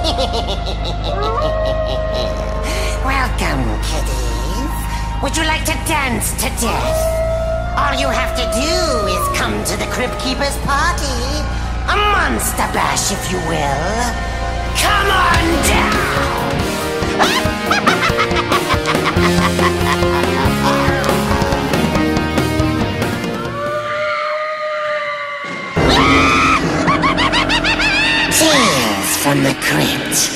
Welcome, kiddies. Would you like to dance to death? All you have to do is come to the Crypt Keeper's party. A monster bash, if you will. Come on down! from the crypt.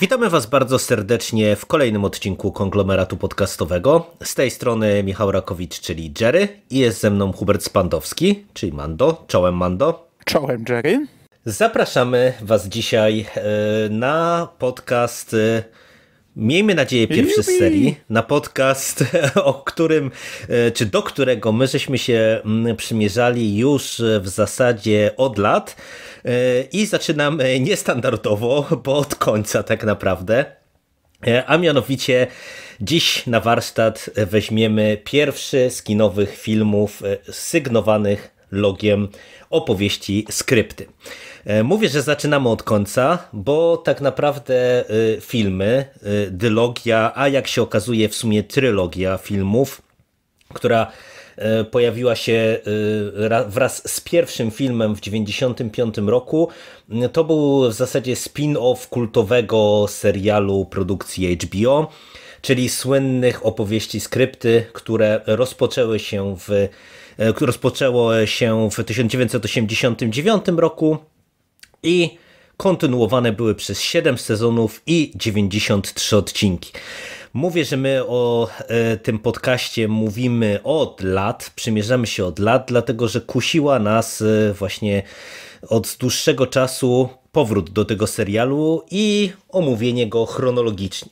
Witamy Was bardzo serdecznie w kolejnym odcinku konglomeratu podcastowego. Z tej strony Michał Rakowicz, czyli Jerry, i jest ze mną Hubert Spandowski, czyli Mando. Czołem, Mando. Czołem, Jerry. Zapraszamy Was dzisiaj e, na podcast. E, miejmy nadzieję pierwszy z serii na podcast, o którym, e, czy do którego my żeśmy się mm, przymierzali już w zasadzie od lat. E, I zaczynam e, niestandardowo, bo od końca tak naprawdę. E, a mianowicie dziś na warsztat weźmiemy pierwszy z kinowych filmów sygnowanych logiem opowieści skrypty. Mówię, że zaczynamy od końca, bo tak naprawdę filmy, dylogia, a jak się okazuje w sumie trylogia filmów, która E, pojawiła się e, wraz z pierwszym filmem w 1995 roku. E, to był w zasadzie spin-off kultowego serialu produkcji HBO, czyli słynnych opowieści skrypty, które rozpoczęły się w, rozpoczęło się w 1989 roku i kontynuowane były przez 7 sezonów i 93 odcinki mówię, że my o e, tym podcaście mówimy od lat, przymierzamy się od lat, dlatego że kusiła nas e, właśnie od dłuższego czasu powrót do tego serialu i omówienie go chronologicznie.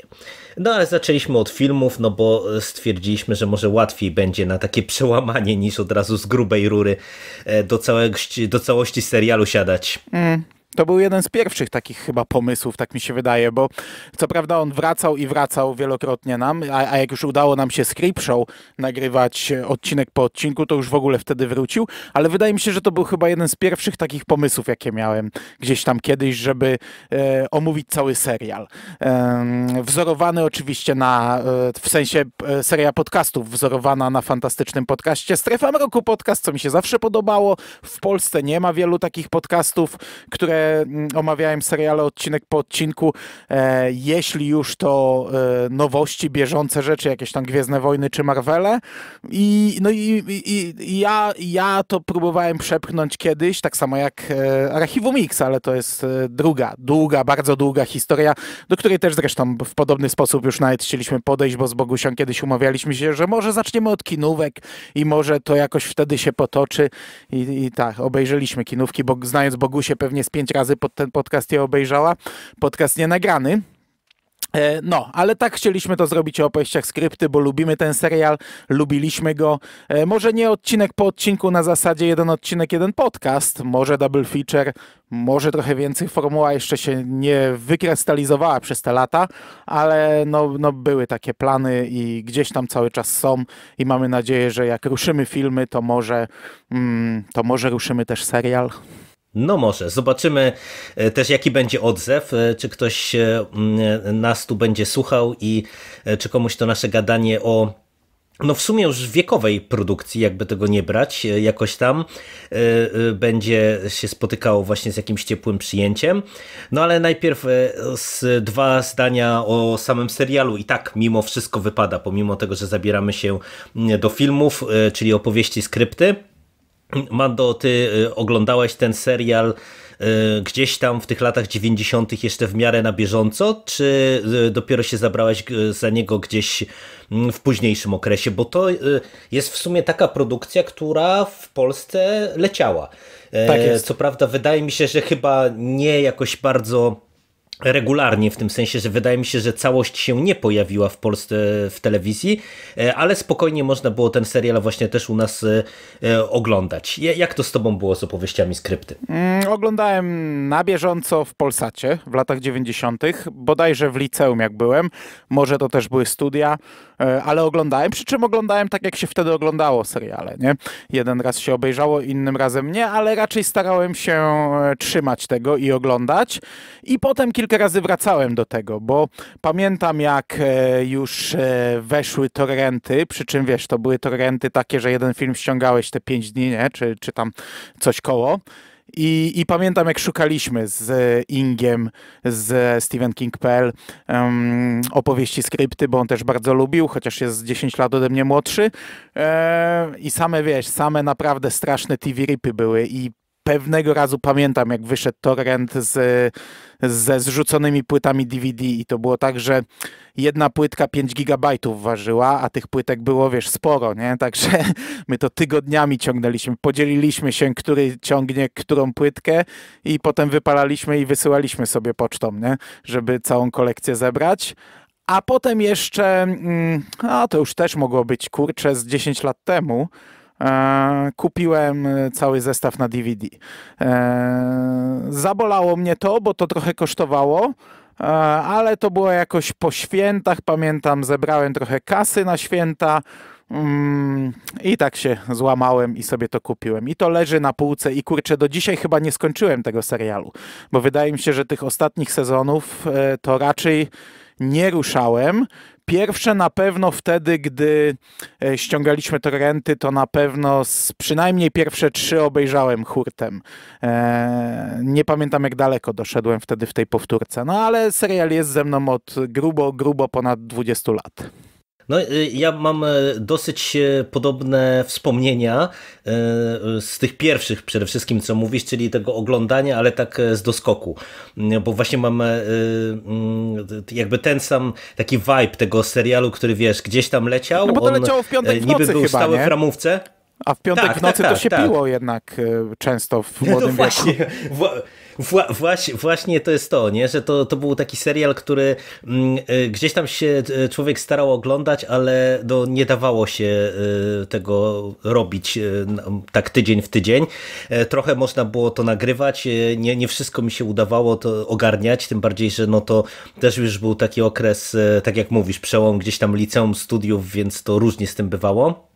No ale zaczęliśmy od filmów, no bo stwierdziliśmy, że może łatwiej będzie na takie przełamanie niż od razu z grubej rury e, do, całości do całości serialu siadać. Mm, to był jeden z pierwszych takich chyba pomysłów, tak mi się wydaje, bo co prawda on wracał i wracał wielokrotnie nam, a, a jak już udało nam się Script Show nagrywać e, odcinek po odcinku, to już w ogóle wtedy wrócił, ale wydaje mi się, że to był chyba jeden z pierwszych takich pomysłów, jakie miałem gdzieś tam kiedyś, żeby e, omówić cały serial. E, wzorowany oczywiście na, e, w sensie e, seria podcastów, wzorowana na fantastycznym podcaście Strefa Mroku Podcast, co mi się zawsze podobało. W Polsce nie ma wielu takich podcastów, które Mm, omawiałem seriale odcinek po odcinku. E, jeśli już to e, nowości, bieżące rzeczy, jakieś tam Gwiezdne Wojny czy Marvele. I, no i, i, i ja, ja to próbowałem przepchnąć kiedyś, tak samo jak e, Archiwum X, ale to jest druga, długa, bardzo długa historia, do której też zresztą w podobny sposób już nawet chcieliśmy podejść, bo z Bogusią kiedyś umawialiśmy się, że może zaczniemy od kinówek i może to jakoś wtedy się potoczy. I, i tak, obejrzeliśmy kinówki, bo znając Bogusię pewnie z pięć razy pod ten podcast je obejrzała. Podcast nie nagrany, e, no, ale tak chcieliśmy to zrobić o opowieściach skrypty, bo lubimy ten serial, lubiliśmy go. E, może nie odcinek po odcinku na zasadzie jeden odcinek, jeden podcast, może double feature, może trochę więcej. Formuła jeszcze się nie wykrystalizowała przez te lata, ale no, no były takie plany i gdzieś tam cały czas są i mamy nadzieję, że jak ruszymy filmy, to może, mm, to może ruszymy też serial. No może, zobaczymy e, też jaki będzie odzew, e, czy ktoś e, nas tu będzie słuchał i czy komuś to nasze gadanie o no w sumie już wiekowej produkcji, jakby tego nie brać, jakoś tam będzie się spotykało właśnie z jakimś ciepłym przyjęciem. No ale najpierw z dwa zdania o samym serialu i tak mimo wszystko wypada, pomimo tego, że zabieramy się do filmów, czyli opowieści, skrypty. Mando, ty y, oglądałeś ten serial y, gdzieś tam w tych latach 90. jeszcze w miarę na bieżąco, czy y, dopiero się zabrałaś za niego gdzieś mm, w późniejszym okresie? Bo to jest w sumie taka produkcja, która w Polsce leciała. E, tak jest. Co prawda, wydaje mi się, że chyba nie jakoś bardzo regularnie, w tym sensie, że wydaje mi się, że całość się nie pojawiła w Polsce w telewizji, e, ale spokojnie można było ten serial właśnie też u nas e, e, oglądać. Jak to z tobą było z opowieściami skrypty? Mm, oglądałem na bieżąco w Polsacie w latach 90., bodajże w liceum jak byłem, może to też były studia. E, ale oglądałem, przy czym oglądałem tak, jak się wtedy oglądało seriale, nie? Jeden raz się obejrzało, innym razem nie, ale raczej starałem się e, trzymać tego i oglądać i potem kilka razy wracałem do tego, bo pamiętam jak e, już weszły torrenty, przy czym wiesz, to były torrenty takie, że jeden film ściągałeś te pięć dni, nie? Czy, czy tam coś koło. I, I, pamiętam, jak szukaliśmy z Ingiem z Stephen King.pl um, opowieści, skrypty, bo on też bardzo lubił, chociaż jest 10 lat ode mnie młodszy. E, I same, wiesz, same naprawdę straszne TV-ripy były i pewnego razu pamiętam, jak wyszedł torrent z, ze zrzuconymi płytami DVD i to było tak, że jedna płytka 5 gigabajtów ważyła, a tych płytek było, wiesz, sporo, nie? Także my to tygodniami ciągnęliśmy, podzieliliśmy się, który ciągnie którą płytkę i potem wypalaliśmy i wysyłaliśmy sobie pocztą, nie? Żeby całą kolekcję zebrać. A potem jeszcze, mm, a to już też mogło być, kurczę, z 10 lat temu, E, kupiłem e, cały zestaw na DVD. E, zabolało mnie to, bo to trochę kosztowało ale to było jakoś po świętach, pamiętam, zebrałem trochę kasy na święta mm, i tak się złamałem i sobie to kupiłem. I to leży na półce i kurczę, do dzisiaj chyba nie skończyłem tego serialu, bo wydaje mi się, że tych ostatnich sezonów to raczej nie ruszałem. Pierwsze na pewno wtedy, gdy e, ściągaliśmy torrenty, to na pewno przynajmniej pierwsze trzy obejrzałem hurtem. E, nie pamiętam jak daleko doszedłem wtedy w tej powtórce, no ale serial jest ze mną od grubo, grubo ponad 20 lat. No, y, ja mam e, dosyć e, podobne wspomnienia e, z tych pierwszych przede wszystkim, co mówisz, czyli tego oglądania, ale tak z doskoku, mm, bo właśnie mam mm, jakby ten sam taki vibe tego serialu, który wiesz, gdzieś tam leciał. No bo to on leciało w piątek w nocy Niby był chyba, stały nie? w ramówce. A w piątek tak, w tak, nocy tak, tak, to się piło jednak często w no młodym no wieku. Wła właśnie, właśnie to jest to, nie? że to, to był taki serial, który mm, y, gdzieś tam się y, człowiek starał oglądać, ale no, nie dawało się y, tego robić y, tak tydzień w tydzień. E, trochę można było to nagrywać, e, nie, nie wszystko mi się udawało to ogarniać, tym bardziej, że no to też już był taki okres, e, tak jak mówisz, przełom gdzieś tam liceum studiów, więc to różnie z tym bywało.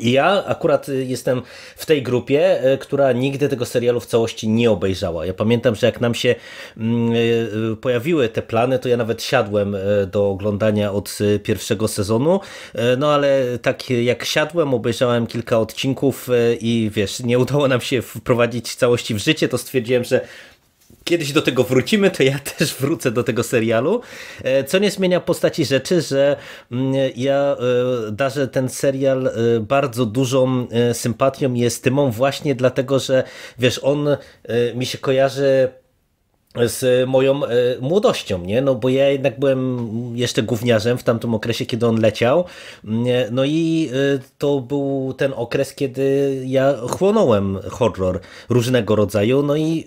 Ja akurat y, jestem w tej grupie, y, która nigdy tego serialu w całości nie obejrzała. Ja pamiętam, że jak nam się mm, y, pojawiły te plany, to ja nawet siadłem do oglądania od pierwszego sezonu. No ale tak jak siadłem, obejrzałem kilka odcinków i wiesz, nie udało nam się wprowadzić całości w życie, to stwierdziłem, że kiedyś do tego wrócimy, to ja też wrócę do tego serialu. E, co nie zmienia postaci rzeczy, że mm, ja e, darzę ten serial e, bardzo dużą sympatią i estymą właśnie dlatego, że wiesz, on mi się kojarzy z e, moją e, młodością, nie? No bo ja jednak byłem jeszcze gówniarzem w tamtym okresie, kiedy on leciał. Mm, no i e, to był ten okres, kiedy ja chłonąłem horror różnego rodzaju. No i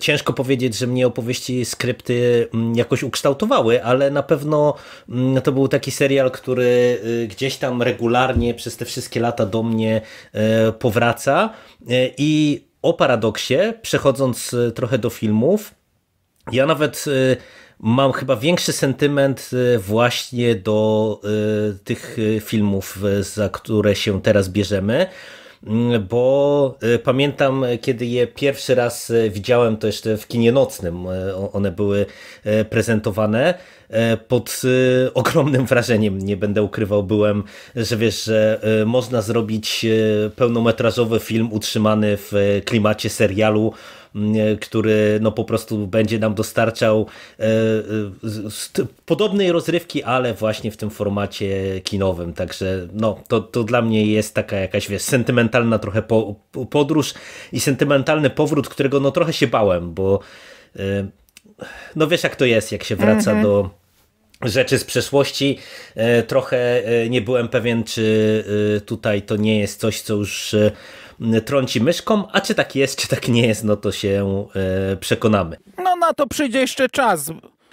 ciężko powiedzieć, że mnie opowieści, skrypty mm, jakoś ukształtowały, ale na pewno mm, to był taki serial, który gdzieś tam regularnie przez te wszystkie lata do mnie powraca i o paradoksie, przechodząc e, trochę do filmów, ja nawet e, mam chyba większy sentyment e, właśnie do tych filmów, za które się teraz bierzemy, mm, bo pamiętam, kiedy je pierwszy raz widziałem, to jeszcze w kinie nocnym one były prezentowane E, pod e, ogromnym wrażeniem, nie będę ukrywał, byłem, że wiesz, że e, można zrobić pełnometrażowy film utrzymany w klimacie serialu, który no po prostu będzie nam dostarczał podobnej rozrywki, ale właśnie w tym formacie kinowym. Także no, to, to dla mnie jest taka jakaś wiesz, sentymentalna trochę podróż i sentymentalny powrót, którego no trochę się bałem, bo no wiesz jak to jest, jak się wraca mhm. do rzeczy z przeszłości. E, trochę e, nie byłem pewien, czy e, tutaj to nie jest coś, co już trąci myszką, a czy tak jest, czy tak nie jest, no to się przekonamy. No na to przyjdzie jeszcze czas.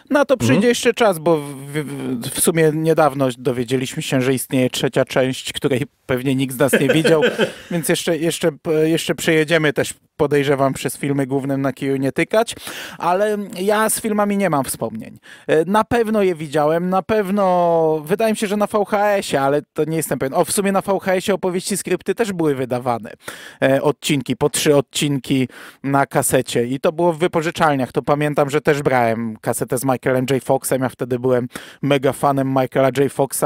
Na to przyjdzie mhm. jeszcze czas, bo w, w, w, sumie niedawno dowiedzieliśmy się, że istnieje trzecia część, której pewnie nikt z nas nie widział, więc jeszcze, jeszcze, jeszcze przejedziemy też podejrzewam przez filmy głównym na kiju nie tykać, ale ja z filmami nie mam wspomnień. E, na pewno je widziałem, na pewno, wydaje mi się, że na VHS-ie, ale to nie jestem pewien. O, w sumie na VHS-ie opowieści skrypty też były wydawane. E, odcinki, po trzy odcinki na kasecie i to było w wypożyczalniach. To pamiętam, że też brałem kasetę z Michaelem J. Foxem. Ja wtedy byłem mega fanem Michaela J. Foxa,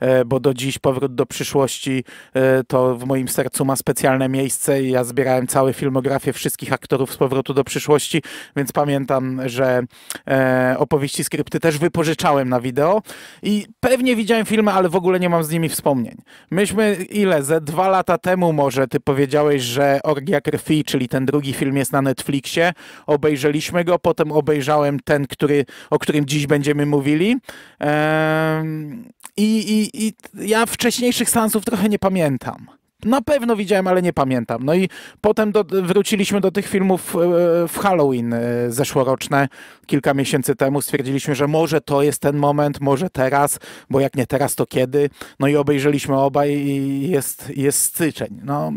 e, bo do dziś Powrót do przyszłości e, to w moim sercu ma specjalne miejsce i ja zbierałem cały filmograf biografię wszystkich aktorów z powrotu do przyszłości, więc pamiętam, że e, opowieści, skrypty też wypożyczałem na wideo i pewnie widziałem filmy, ale w ogóle nie mam z nimi wspomnień. Myśmy ile, ze dwa lata temu może ty powiedziałeś, że Orgia Krwi, czyli ten drugi film jest na Netflixie, obejrzeliśmy go, potem obejrzałem ten, który, o którym dziś będziemy mówili. E, i, i, I ja wcześniejszych seansów trochę nie pamiętam. Na pewno widziałem, ale nie pamiętam. No i potem do, wróciliśmy do tych filmów e, w Halloween e, zeszłoroczne, kilka miesięcy temu. Stwierdziliśmy, że może to jest ten moment, może teraz, bo jak nie teraz, to kiedy. No i obejrzeliśmy obaj i jest, jest styczeń. No,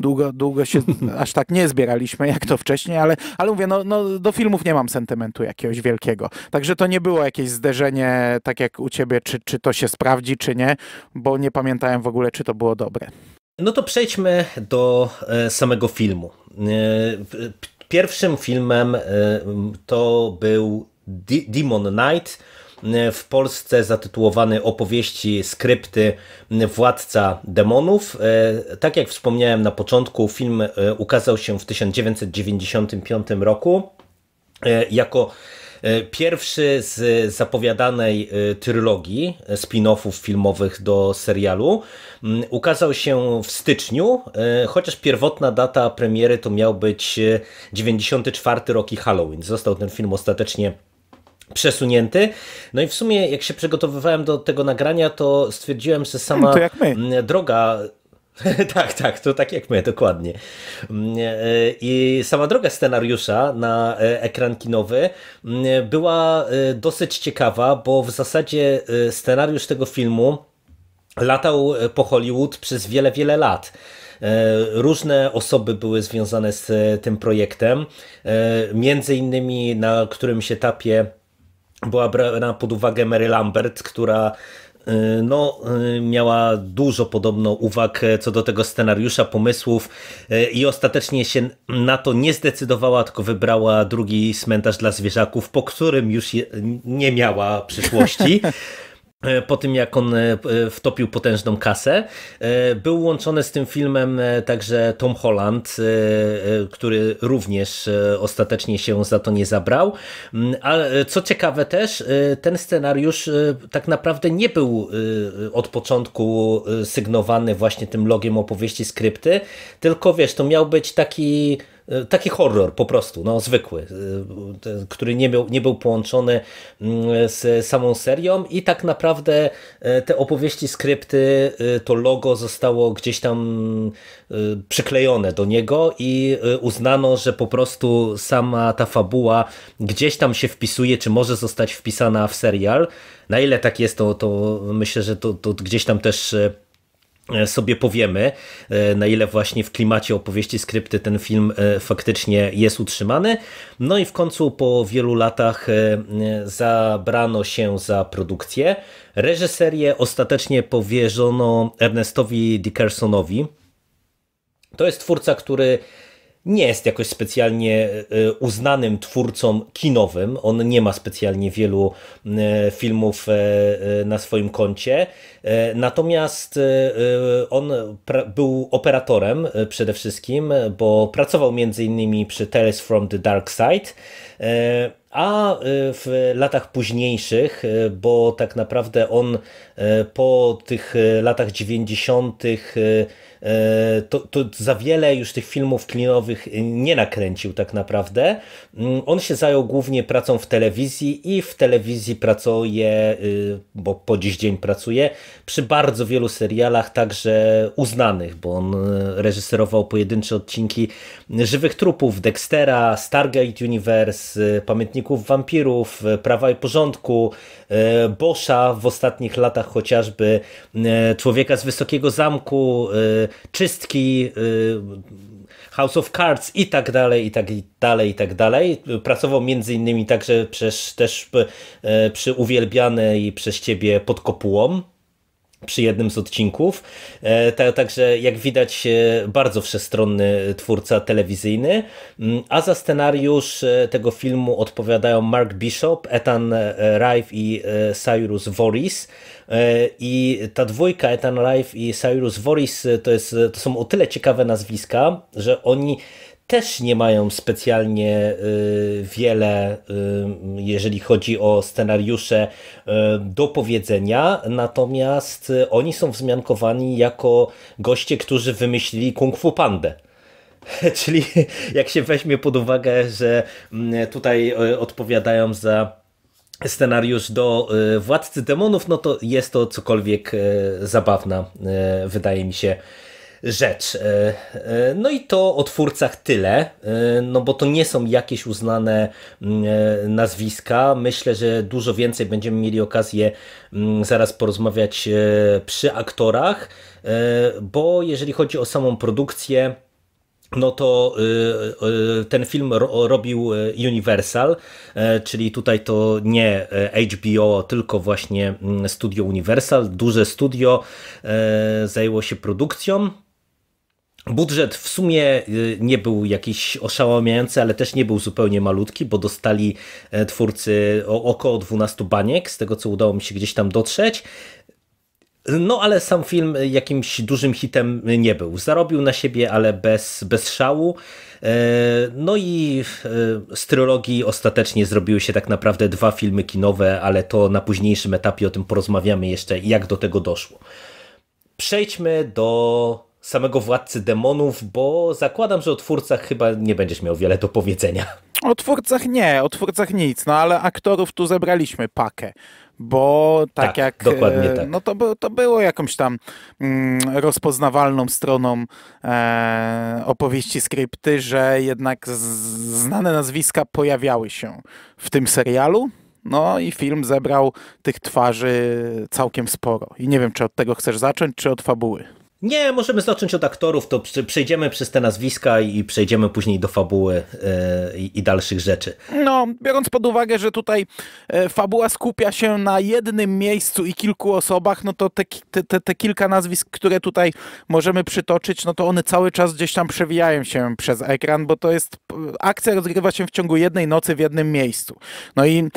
długo, długo się aż tak nie zbieraliśmy jak to wcześniej, ale, ale mówię, no, no do filmów nie mam sentymentu jakiegoś wielkiego. Także to nie było jakieś zderzenie, tak jak u ciebie, czy, czy to się sprawdzi, czy nie, bo nie pamiętałem w ogóle, czy to było dobre. No to przejdźmy do e, samego filmu. E, pierwszym filmem e, to był Demon Knight, w Polsce zatytułowany Opowieści, skrypty Władca Demonów. Tak jak wspomniałem na początku, film ukazał się w 1995 roku jako E, pierwszy z zapowiadanej e, trylogii e, spin-offów filmowych do serialu mm, ukazał się w styczniu, chociaż pierwotna data premiery to miał być 94 rok i Halloween. Został ten film ostatecznie przesunięty. No i w sumie jak się przygotowywałem do tego nagrania, to stwierdziłem, że sama droga tak, tak, to tak jak my, dokładnie. Mm, e, I sama droga scenariusza na e, ekran kinowy mm, była e, dosyć ciekawa, bo w zasadzie scenariusz tego filmu latał po Hollywood przez wiele, wiele lat. Różne osoby były związane z tym projektem. Między innymi na którymś etapie była brana pod uwagę Mary Lambert, która E, no, e, miała dużo podobno uwag co do tego scenariusza, pomysłów e, i ostatecznie się na to nie zdecydowała, tylko wybrała drugi cmentarz dla zwierzaków, po którym już nie miała przyszłości. E, po tym jak on e, e, wtopił potężną kasę. Był łączony z tym filmem także Tom Holland, który również ostatecznie się za to nie zabrał. Mm, a co ciekawe też, ten scenariusz tak naprawdę nie był od początku sygnowany właśnie tym logiem opowieści skrypty, tylko wiesz, to miał być taki E, taki horror po prostu, no zwykły, e, który nie był, nie był połączony mm, z samą serią i tak naprawdę e, te opowieści, skrypty, to logo zostało gdzieś tam przyklejone do niego i uznano, że po prostu sama ta fabuła gdzieś tam się wpisuje, czy może zostać wpisana w serial. Na ile tak jest, to, to myślę, że to, to gdzieś tam też E, sobie powiemy, e, na ile właśnie w klimacie opowieści skrypty ten film e, faktycznie jest utrzymany. No i w końcu po wielu latach zabrano się za produkcję. Reżyserię ostatecznie powierzono Ernestowi Dickersonowi. To jest twórca, który nie jest jakoś specjalnie e, uznanym twórcą kinowym. On nie ma specjalnie wielu e, filmów e, na swoim koncie. Natomiast on był operatorem przede wszystkim, bo pracował między innymi przy Tales from the Dark Side a y, w latach późniejszych, y, bo tak naprawdę on y, po tych latach 90. To, to, za wiele już tych filmów klinowych nie nakręcił tak naprawdę. Mm, on się zajął głównie pracą w telewizji i w telewizji pracuje, bo po dziś dzień pracuje, przy bardzo wielu serialach także uznanych, bo on reżyserował pojedyncze odcinki Żywych Trupów, Dextera, Stargate Universe, Pamiętników Strażników Wampirów, e, Prawa i Porządku, e, Boscha w ostatnich latach chociażby, e, Człowieka z Wysokiego Zamku, Czystki, House of Cards i tak dalej, i tak dalej, i tak dalej. Pracował między innymi także przez też przy uwielbianej przez ciebie pod kopułą przy jednym z odcinków. E, także jak widać e, bardzo wszechstronny twórca telewizyjny. Mm, a za scenariusz e, tego filmu odpowiadają Mark Bishop, Ethan Rife i Cyrus Voris. I ta dwójka, Ethan Rife i Cyrus Voris to, jest, to są o tyle ciekawe nazwiska, że oni też nie mają specjalnie y, wiele, y, jeżeli chodzi o scenariusze, y, do powiedzenia, natomiast oni są wzmiankowani jako goście, którzy wymyślili Kung Fu Pandę. Czyli jak się weźmie pod uwagę, że mm, tutaj odpowiadają za scenariusz do Władcy Demonów, no to jest to cokolwiek zabawna, wydaje mi się, rzecz. E, e, no i to o twórcach tyle, e, no bo to nie są jakieś uznane mm, nazwiska. Myślę, że dużo więcej będziemy mieli okazję mm, zaraz porozmawiać przy aktorach, bo jeżeli chodzi o samą produkcję, no to ten film robił Universal, czyli tutaj to nie HBO, tylko właśnie mm, studio Universal. Duże studio zajęło się produkcją. Budżet w sumie y, nie był jakiś oszałamiający, ale też nie był zupełnie malutki, bo dostali e, twórcy około 12 baniek, z tego co udało mi się gdzieś tam dotrzeć. No ale sam film jakimś dużym hitem nie był. Zarobił na siebie, ale bez, bez szału. E, no i e, z trylogii ostatecznie zrobiły się tak naprawdę dwa filmy kinowe, ale to na późniejszym etapie o tym porozmawiamy jeszcze, jak do tego doszło. Przejdźmy do samego władcy demonów, bo zakładam, że o twórcach chyba nie będziesz miał wiele do powiedzenia. O twórcach nie, o twórcach nic, no ale aktorów tu zebraliśmy pakę bo tak, tak, jak dokładnie e, tak. no to, to było jakąś tam mm, rozpoznawalną stroną e, opowieści skrypty, że jednak z, znane nazwiska pojawiały się w tym serialu. No i film zebrał tych twarzy całkiem sporo. I nie wiem, czy od tego chcesz zacząć, czy od fabuły. Nie, możemy zacząć od aktorów, to przejdziemy przez te nazwiska i przejdziemy później do fabuły yy, i dalszych rzeczy. No, biorąc pod uwagę, że tutaj e, fabuła skupia się na jednym miejscu i kilku osobach, no to te, te, te kilka nazwisk, które tutaj możemy przytoczyć, no to one cały czas gdzieś tam przewijają się przez ekran, bo to jest, akcja rozgrywa się w ciągu jednej nocy w jednym miejscu. No i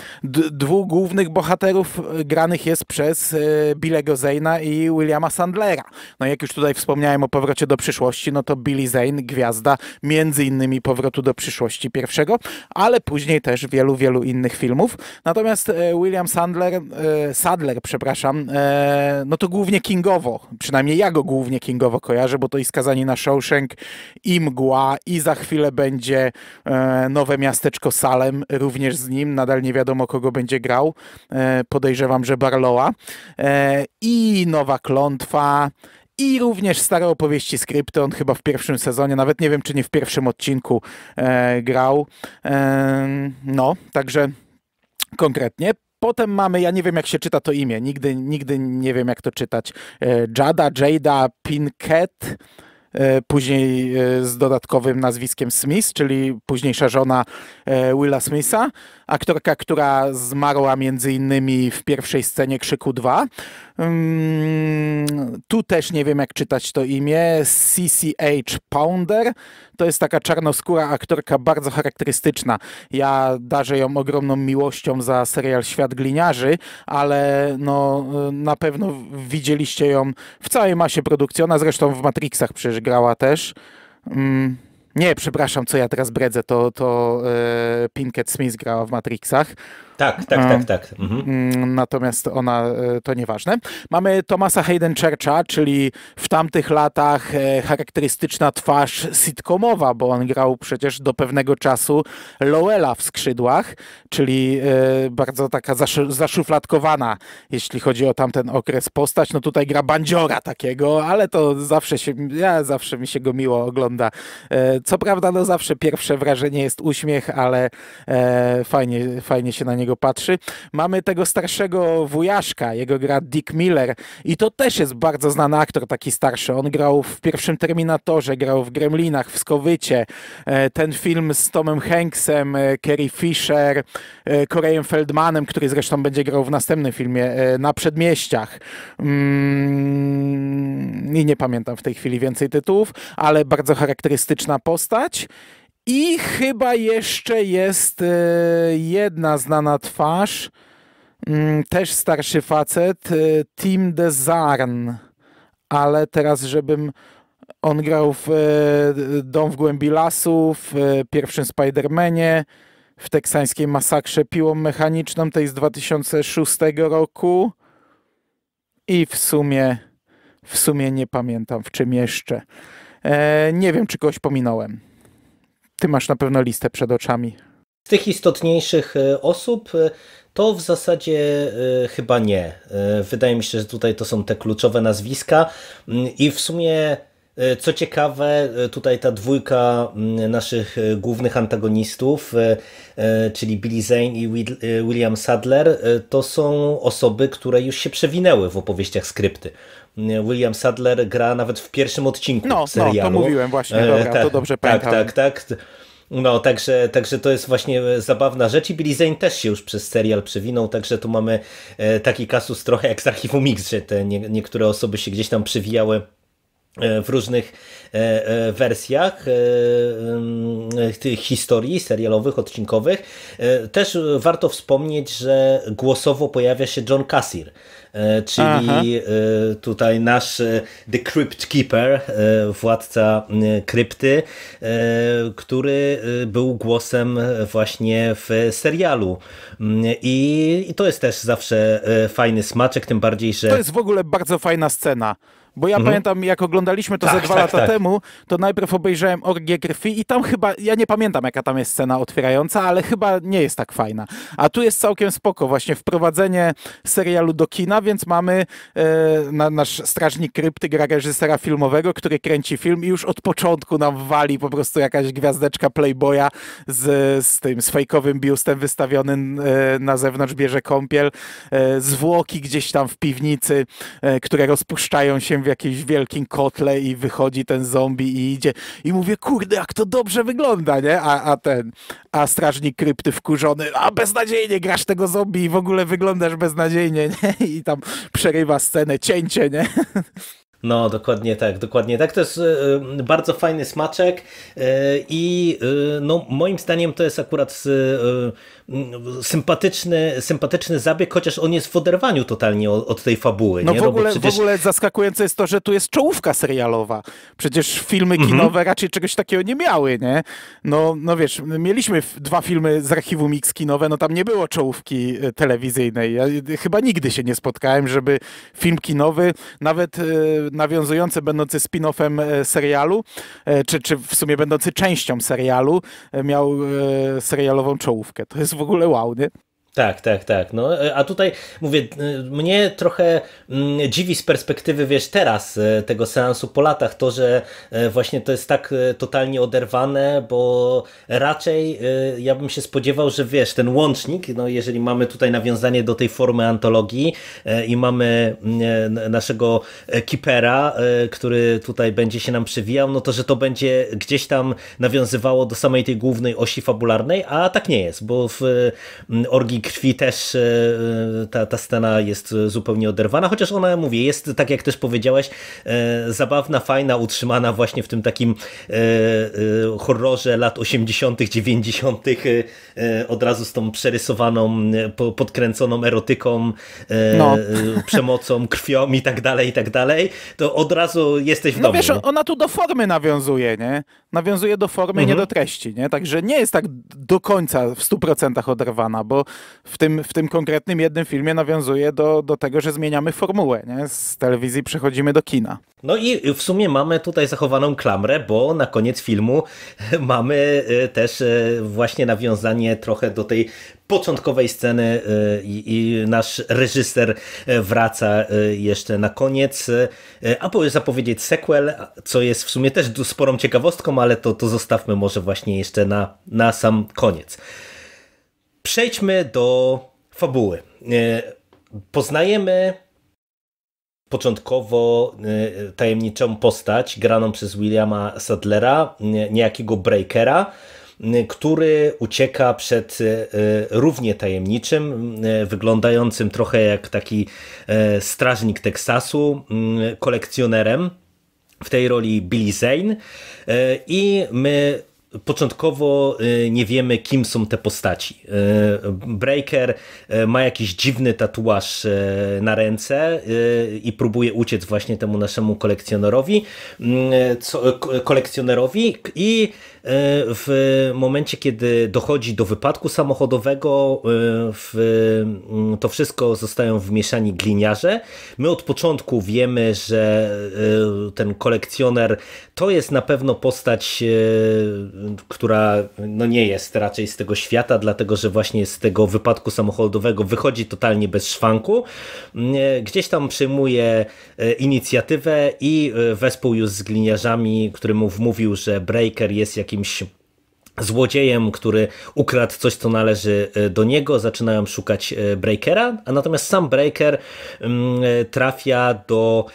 dwóch głównych bohaterów e, granych jest przez Billego Zayna i Williama Sandlera. No jak już już tutaj wspomniałem o powrocie do przyszłości, no to Billy Zane, gwiazda między innymi powrotu do przyszłości pierwszego, ale później też wielu, wielu innych filmów. Natomiast e, William Sandler, e, Sadler, przepraszam, e, no to głównie kingowo, przynajmniej ja go głównie kingowo kojarzę, bo to i Skazani na Shawshank, i Mgła, i za chwilę będzie nowe miasteczko Salem, również z nim, nadal nie wiadomo kogo będzie grał, podejrzewam, że Barlowa, i Nowa Klątwa, i również stare opowieści z Krypton, chyba w pierwszym sezonie, nawet nie wiem, czy nie w pierwszym odcinku e, grał. E, no, także konkretnie. Potem mamy, ja nie wiem jak się czyta to imię, nigdy, nigdy nie wiem jak to czytać. E, Jada, Jada, Pinkett, e, później e, z dodatkowym nazwiskiem Smith, czyli późniejsza żona Willa Smitha, aktorka, która zmarła między innymi w pierwszej scenie Krzyku 2. Tu też nie wiem, jak czytać to imię. CCH Pounder. To jest taka czarnoskóra aktorka bardzo charakterystyczna. Ja darzę ją ogromną miłością za serial Świat Gliniarzy, ale no, y, na pewno widzieliście ją w całej masie produkcji. Ona zresztą w Matrixach przecież grała też. Nie, przepraszam, co ja teraz bredzę, to, to y, Pinkett Smith grała w Matrixach. Tak, tak, e, tak, tak. Mhm. Mm, natomiast ona e, to nieważne. Mamy Tomasa Hayden Churcha, czyli w tamtych latach e, charakterystyczna twarz sitcomowa, bo on grał przecież do pewnego czasu Lowella w skrzydłach, czyli bardzo taka zaszufladkowana, jeśli chodzi o tamten okres postać. No tutaj gra bandziora takiego, ale to zawsze się, ja zawsze mi się go miło ogląda. Co prawda, no zawsze pierwsze wrażenie jest uśmiech, ale fajnie, fajnie się na niego patrzy. Mamy tego starszego wujaszka, jego gra Dick Miller i to też jest bardzo znany aktor, taki starszy. On grał w pierwszym Terminatorze, grał w Gremlinach, w Skowycie. E, ten film z Tomem Hanksem, Kerry Fisher, Korejem e, Feldmanem, który zresztą będzie grał w następnym filmie, e, Na Przedmieściach. Mm, I nie pamiętam w tej chwili więcej tytułów, ale bardzo charakterystyczna postać. I chyba jeszcze jest e, jedna znana twarz, mm, też starszy facet, e, Tim Zarn, ale teraz, żebym on grał w e, Dom w głębi lasu, w pierwszym Spidermanie, w teksańskiej masakrze piłą mechaniczną, tej z 2006 roku i w sumie, w sumie nie pamiętam w czym jeszcze. nie wiem, czy kogoś pominąłem. Ty masz na pewno listę przed oczami. Z tych istotniejszych e, osób e, to w zasadzie e, chyba nie. Wydaje mi się, że tutaj to są te kluczowe nazwiska mm, i w sumie co ciekawe, tutaj ta dwójka mm, naszych głównych antagonistów, czyli Billy Zane i William Sadler, to są osoby, które już się przewinęły w opowieściach skrypty. William Sadler gra nawet w pierwszym odcinku no, serialu. No, to mówiłem właśnie, e, dobra, tak, to dobrze tak, pamiętam. Tak, tak, tak. No, także, także to jest właśnie zabawna rzecz i Billy Zane też się już przez serial przewinął, także tu mamy e, taki kasus trochę jak z archiwum Mix, że te nie, niektóre osoby się gdzieś tam przewijały e, w różnych wersjach tych historii serialowych, odcinkowych. Też warto wspomnieć, że głosowo pojawia się John Cassir, E, czyli Aha. E, tutaj nasz e, The Crypt Keeper, władca krypty, który był głosem właśnie w serialu. I, i to jest też zawsze fajny smaczek, tym bardziej, że... To jest w ogóle bardzo fajna scena bo ja mhm. pamiętam, jak oglądaliśmy to tak, ze dwa tak, lata tak. temu, to najpierw obejrzałem Orgię Krwi i tam chyba, ja nie pamiętam jaka tam jest scena otwierająca, ale chyba nie jest tak fajna. A tu jest całkiem spoko, właśnie wprowadzenie serialu do kina, więc mamy e, na, nasz strażnik krypty, gra reżysera filmowego, który kręci film i już od początku nam wali po prostu jakaś gwiazdeczka Playboya z, z tym, z fejkowym biustem wystawionym e, na zewnątrz, bierze kąpiel, e, zwłoki gdzieś tam w piwnicy, e, które rozpuszczają się w jakimś wielkim kotle i wychodzi ten zombie i idzie. I mówię, kurde, jak to dobrze wygląda, nie? A, a ten, a strażnik krypty wkurzony, a beznadziejnie grasz tego zombie i w ogóle wyglądasz beznadziejnie, nie? I tam przerywa scenę, cięcie, nie? No, dokładnie tak, dokładnie tak. To jest y, y, bardzo fajny smaczek y, i no, moim zdaniem to jest akurat sympatyczny, sympatyczny zabieg, chociaż on jest w oderwaniu totalnie od, od tej fabuły. No, nie? W, ogóle, przecież... w ogóle zaskakujące jest to, że tu jest czołówka serialowa. Przecież filmy mhm. kinowe raczej czegoś takiego nie miały, nie? No, no wiesz, mieliśmy dwa filmy z archiwum Mix kinowe, no tam nie było czołówki e, telewizyjnej. Ja e, chyba nigdy się nie spotkałem, żeby film kinowy, nawet e, nawiązujący, będący spin-offem e, serialu, e, czy, czy w sumie będący częścią serialu, miał e, serialową czołówkę. To jest w w ogóle wow, nie? Tak, tak, tak. No, e, a tutaj mówię, e, mnie trochę mm, dziwi z perspektywy, wiesz, teraz e, tego seansu po latach, to, że właśnie to jest tak totalnie oderwane, bo raczej ja bym się spodziewał, że wiesz, ten łącznik, no jeżeli mamy tutaj nawiązanie do tej formy antologii i mamy mm, naszego kipera, który tutaj będzie się nam przewijał, no to, że to będzie gdzieś tam nawiązywało do samej tej głównej osi fabularnej, a tak nie jest, bo w mm, orgi i krwi też e, ta, ta scena jest zupełnie oderwana, chociaż ona, mówię, jest, tak jak też powiedziałaś, e, zabawna, fajna, utrzymana właśnie w tym takim e, horrorze lat 80., 90., od razu z tą przerysowaną, podkręconą erotyką, no. przemocą, krwią i tak dalej, i tak dalej, to od razu jesteś w no Wiesz, ona tu do formy nawiązuje, nie? Nawiązuje do formy, mhm. nie do treści, nie? Także nie jest tak do końca w 100% oderwana, bo w tym, w tym konkretnym jednym filmie nawiązuje do, do tego, że zmieniamy formułę. Nie? Z telewizji przechodzimy do kina. No i w sumie mamy tutaj zachowaną klamrę, bo na koniec filmu mamy e, też e, właśnie nawiązanie trochę do tej początkowej sceny e, i, nasz reżyser wraca jeszcze na koniec, aby zapowiedzieć sequel, co jest w sumie też sporą ciekawostką, ale to, to zostawmy może właśnie jeszcze na, na sam koniec. Przejdźmy do fabuły. E, poznajemy początkowo e, tajemniczą postać graną przez Williama Sadlera, niejakiego Breakera, e, który ucieka przed równie tajemniczym, wyglądającym trochę jak taki strażnik Teksasu, kolekcjonerem w tej roli Billy Zane i my początkowo y, nie wiemy, kim są te postaci. Y, Breaker y, ma jakiś dziwny tatuaż na ręce i próbuje uciec właśnie temu naszemu mm, kolekcjonerowi, kolekcjonerowi i E, w momencie, kiedy dochodzi do wypadku samochodowego, e, w, mm, to wszystko zostają wmieszani gliniarze. My od początku wiemy, że e, ten kolekcjoner to jest na pewno postać, która no nie jest raczej z tego świata, dlatego że właśnie z tego wypadku samochodowego wychodzi totalnie bez szwanku. Mm, gdzieś tam przyjmuje inicjatywę i wespół już z gliniarzami, któremu wmówił, że Breaker jest jakiś jakimś złodziejem, który ukradł coś, co należy e, do niego, zaczynają szukać e, Breakera, a natomiast sam Breaker mm, e, trafia do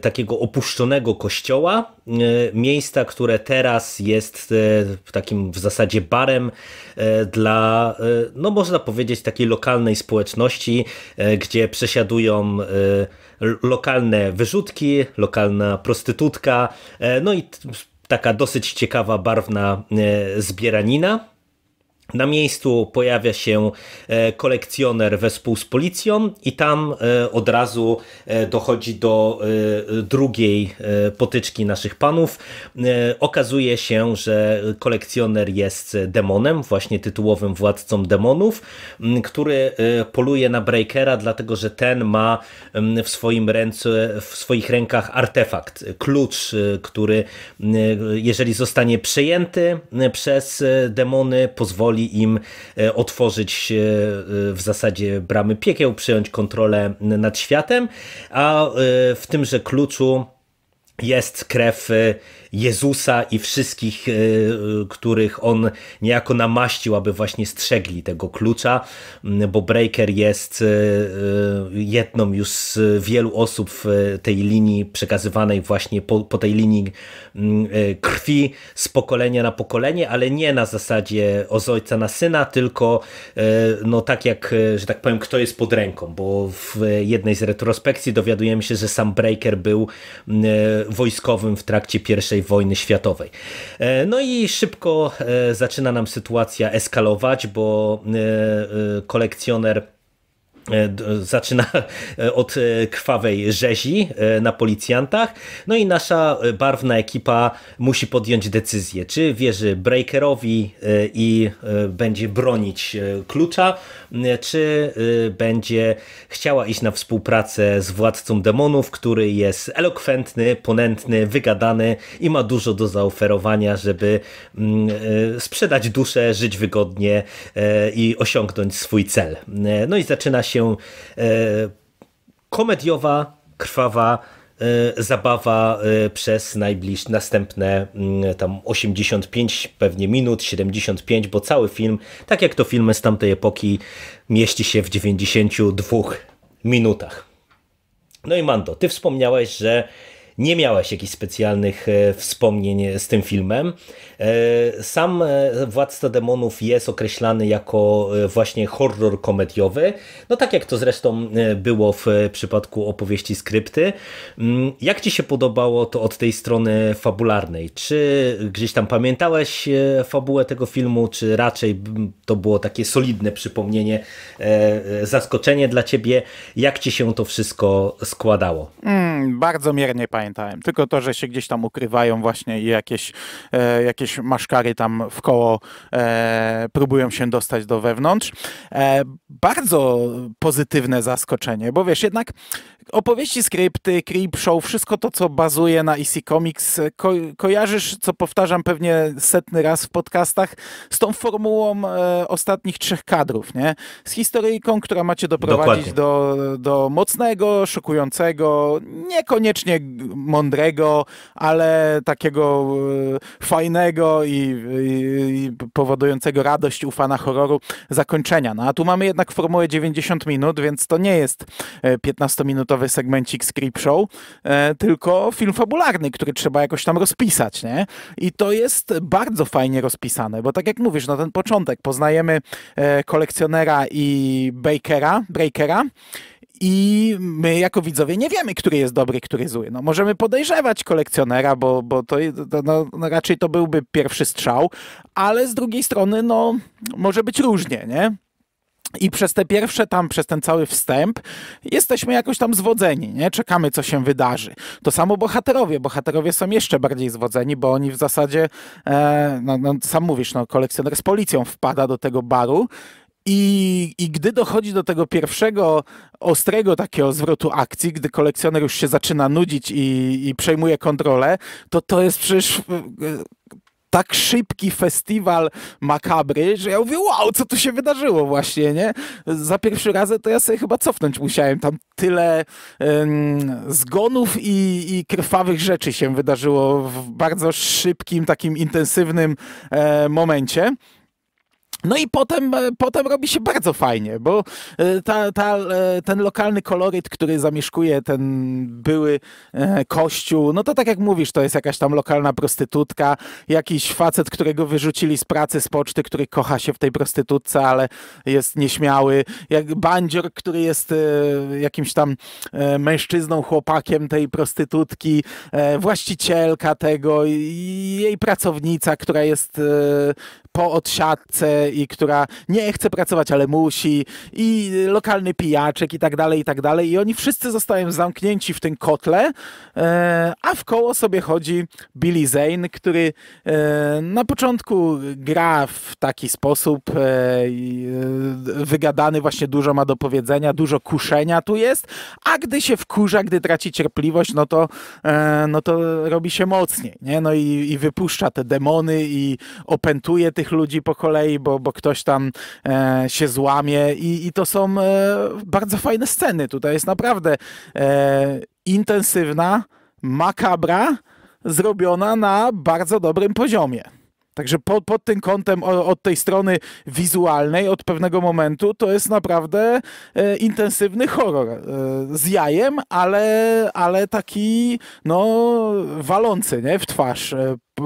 takiego opuszczonego kościoła, miejsca, które teraz jest takim w zasadzie barem dla, no można powiedzieć, takiej lokalnej społeczności, gdzie przesiadują lokalne wyrzutki, lokalna prostytutka, no i taka dosyć ciekawa, barwna e, zbieranina. Na miejscu pojawia się e, kolekcjoner wespół z policją i tam e, od razu e, dochodzi do drugiej potyczki naszych panów. Okazuje się, że kolekcjoner jest demonem, właśnie tytułowym władcą demonów, który poluje na Breakera, dlatego że ten ma w, swoim ręce, w swoich rękach artefakt, klucz, który jeżeli zostanie przejęty przez demony, pozwoli im e, otworzyć e, w zasadzie bramy piekieł, przejąć kontrolę nad światem, a e, w tymże kluczu jest krew Jezusa i wszystkich, e, których on niejako namaścił, aby właśnie strzegli tego klucza, bo Breaker jest e, e, jedną już z wielu osób w tej linii przekazywanej właśnie po, po tej linii krwi z pokolenia na pokolenie, ale nie na zasadzie z ojca na syna, tylko no tak jak, że tak powiem, kto jest pod ręką, bo w jednej z retrospekcji dowiadujemy się, że sam Breaker był wojskowym w trakcie pierwszej wojny światowej. E, no i szybko e, zaczyna nam sytuacja eskalować, bo e, kolekcjoner E, zaczyna e, od e, krwawej rzezi na policjantach. No i nasza barwna ekipa musi podjąć decyzję, czy wierzy Breakerowi i będzie bronić klucza, czy będzie chciała iść na współpracę z władcą demonów, który jest elokwentny, ponętny, wygadany i ma dużo do zaoferowania, żeby mm, sprzedać duszę, żyć wygodnie i osiągnąć swój cel. No i zaczyna się się e, komediowa, krwawa e, zabawa e, przez najbliższe następne mm, tam 85 pewnie minut, 75, bo cały film, tak jak to filmy z tamtej epoki, mieści się w 92 minutach. No i Mando, ty wspomniałeś, że nie miałeś jakichś specjalnych e, wspomnień e, z tym filmem. E, sam Władca Demonów jest określany jako właśnie horror komediowy, no tak jak to zresztą było w przypadku opowieści skrypty. Mm, jak Ci się podobało to od tej strony fabularnej? Czy gdzieś tam pamiętałeś fabułę tego filmu, czy raczej mm, to było takie solidne przypomnienie, zaskoczenie dla Ciebie? Jak Ci się to wszystko składało? Mm, bardzo miernie pamiętam pamiętałem. Tylko to, że się gdzieś tam ukrywają właśnie i jakieś, e, jakieś maszkary tam w koło e, próbują się dostać do wewnątrz. E, bardzo pozytywne zaskoczenie, bo wiesz, jednak opowieści, skrypty, creep show, wszystko to, co bazuje na EC Comics, e, ko kojarzysz, co powtarzam pewnie setny raz w podcastach, z tą formułą e, ostatnich trzech kadrów, nie? Z historyjką, która macie doprowadzić do, do mocnego, szokującego, niekoniecznie mądrego, ale takiego e, fajnego i, i, i powodującego radość u fana horroru zakończenia. No a tu mamy jednak formułę 90 minut, więc to nie jest 15-minutowy e, segmencik script show, e, tylko film fabularny, który trzeba jakoś tam rozpisać, nie? I to jest bardzo fajnie rozpisane, bo tak jak mówisz, na no ten początek poznajemy kolekcjonera i Bakera, Breakera, i my jako widzowie nie wiemy, który jest dobry, który zły. No, możemy podejrzewać kolekcjonera, bo, bo to, no, no raczej to byłby pierwszy strzał, ale z drugiej strony no, może być różnie, nie? I przez te pierwsze tam, przez ten cały wstęp, jesteśmy jakoś tam zwodzeni, nie? Czekamy, co się wydarzy. To samo bohaterowie. Bohaterowie są jeszcze bardziej zwodzeni, bo oni w zasadzie, e, no, no, sam mówisz, no, kolekcjoner z policją wpada do tego baru i, I gdy dochodzi do tego pierwszego ostrego takiego zwrotu akcji, gdy kolekcjoner już się zaczyna nudzić i, i przejmuje kontrolę, to to jest przecież e, tak szybki festiwal makabry, że ja mówię, wow, co tu się wydarzyło właśnie, nie? Za pierwszy raz, to ja sobie chyba cofnąć musiałem. Tam tyle ym, zgonów i, i, krwawych rzeczy się wydarzyło w bardzo szybkim, takim intensywnym e, momencie. No i potem, e, potem robi się bardzo fajnie, bo e, ta, ta, e, ten lokalny koloryt, który zamieszkuje ten były kościół, no to tak jak mówisz, to jest jakaś tam lokalna prostytutka, jakiś facet, którego wyrzucili z pracy, z poczty, który kocha się w tej prostytutce, ale jest nieśmiały, jak bandzior, który jest jakimś tam mężczyzną, chłopakiem tej prostytutki, właścicielka tego i jej pracownica, która jest po odsiadce i która nie chce pracować, ale musi i lokalny pijaczek i tak dalej, i tak dalej. I oni wszyscy zostają zamknięci w tym kotle, e, a w koło sobie chodzi Billy Zane, który e, na początku gra w taki sposób e, wygadany, właśnie dużo ma do powiedzenia, dużo kuszenia tu jest, a gdy się wkurza, gdy traci cierpliwość, no to, no to robi się mocniej, nie? No i, i wypuszcza te demony i opętuje tych tych ludzi po kolei, bo, bo ktoś tam e, się złamie i, i to są e, bardzo fajne sceny. Tutaj jest naprawdę e, intensywna, makabra, zrobiona na bardzo dobrym poziomie. Także pod, pod tym kątem, o, od tej strony wizualnej, od pewnego momentu, to jest naprawdę e, intensywny horror. E, z jajem, ale, ale taki no, walący nie? w twarz. E, p,